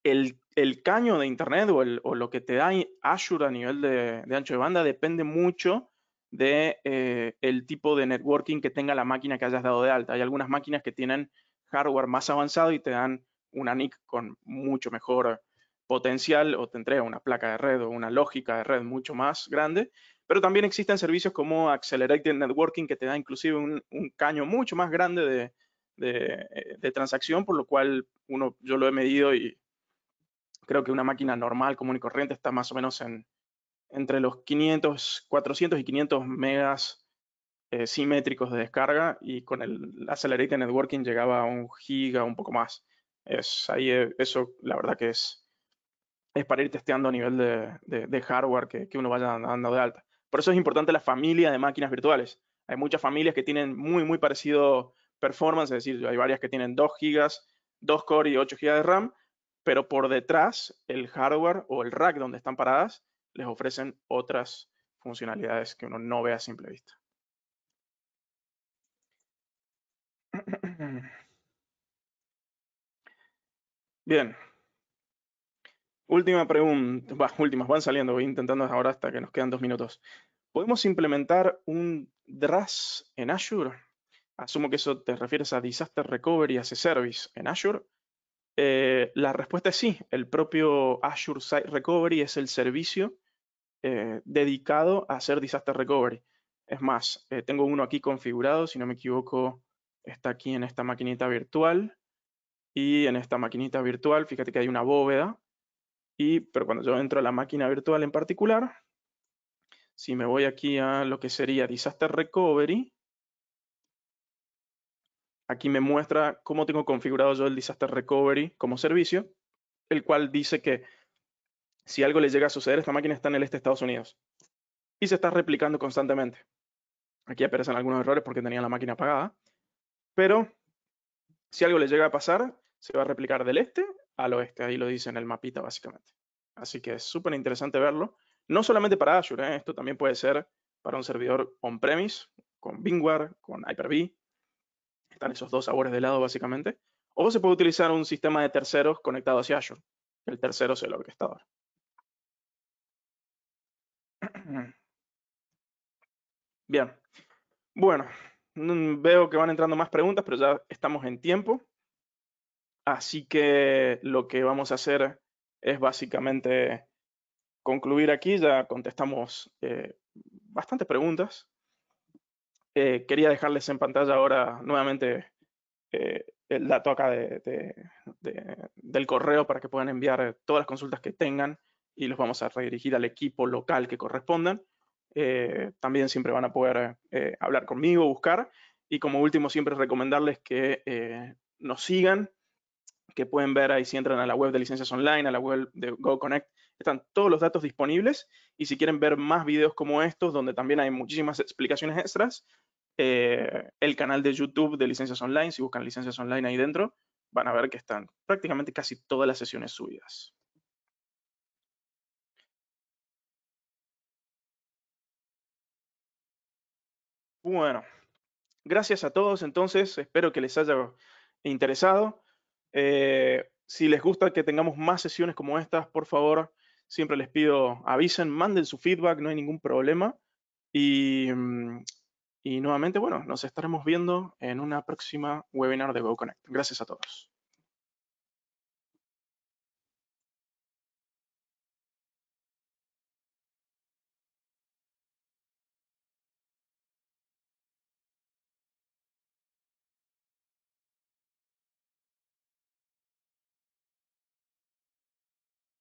El, caño de Internet o, lo que te da Azure a nivel de, ancho de banda depende mucho de eh, tipo de networking que tenga la máquina que hayas dado de alta. Hay algunas máquinas que tienen hardware más avanzado y te dan una NIC con mucho mejor potencial o te entrega una placa de red o una lógica de red mucho más grande, pero también existen servicios como Accelerated Networking que te da inclusive un, caño mucho más grande eh, de, transacción, por lo cual uno, yo lo he medido y creo que una máquina normal, común y corriente está más o menos en, entre los 400 y 500 megas eh, simétricos de descarga y con el Accelerated Networking llegaba a un giga, un poco más. Es, ahí eh, eso la verdad que es, es para ir testeando a nivel de, hardware que, uno vaya dando de alta. Por eso es importante la familia de máquinas virtuales. Hay muchas familias que tienen muy, muy parecido performance, es decir, hay varias que tienen 2 gigas 2 core y 8 gigas de RAM, pero por detrás el hardware o el rack donde están paradas les ofrecen otras funcionalidades que uno no ve a simple vista. [clears throat] [clears throat] Bien. Última pregunta, últimas, van saliendo, voy intentando ahora hasta que nos quedan dos minutos. ¿Podemos implementar un DRAS en Azure? Asumo que eso te refieres a Disaster Recovery as a Service en Azure. Eh, la respuesta es sí, el propio Azure Site Recovery es el servicio eh, dedicado a hacer Disaster Recovery. Es más, eh, tengo uno aquí configurado, si no me equivoco, está aquí en esta maquinita virtual. Y en esta maquinita virtual, fíjate que hay una bóveda. Y, pero cuando yo entro a la máquina virtual en particular, si me voy aquí a lo que sería Disaster Recovery, aquí me muestra cómo tengo configurado yo el Disaster Recovery como servicio, el cual dice que si algo le llega a suceder, esta máquina está en el este de Estados Unidos y se está replicando constantemente. Aquí aparecen algunos errores porque tenía la máquina apagada, pero si algo le llega a pasar, se va a replicar del este al oeste. Ahí lo dice en el mapita, básicamente. Así que es súper interesante verlo. No solamente para Azure, ¿eh? esto también puede ser para un servidor on-premise, con BingWare, con Hyper-V. Están esos dos sabores de lado, básicamente. O se puede utilizar un sistema de terceros conectado hacia Azure. El tercero es el orquestador. [clears throat] Bien. Bueno, veo que van entrando más preguntas, pero ya estamos en tiempo. Así que lo que vamos a hacer es básicamente concluir aquí. Ya contestamos eh, bastantes preguntas. Eh, quería dejarles en pantalla ahora nuevamente eh, el dato acá del correo para que puedan enviar todas las consultas que tengan y los vamos a redirigir al equipo local que correspondan. Eh, también siempre van a poder hablar conmigo, buscar. Y como último, siempre recomendarles que nos sigan que pueden ver ahí si entran a la web de licencias online, a la web de GoConnect, están todos los datos disponibles y si quieren ver más videos como estos, donde también hay muchísimas explicaciones extras, eh, el canal de YouTube de licencias online, si buscan licencias online ahí dentro, van a ver que están prácticamente casi todas las sesiones subidas. Bueno, gracias a todos entonces, espero que les haya interesado. Eh, si les gusta que tengamos más sesiones como estas, por favor, siempre les pido, avisen, manden su feedback, no hay ningún problema. Y, mm, y nuevamente, bueno, nos estaremos viendo en una próxima webinar de GoConnect. Gracias a todos.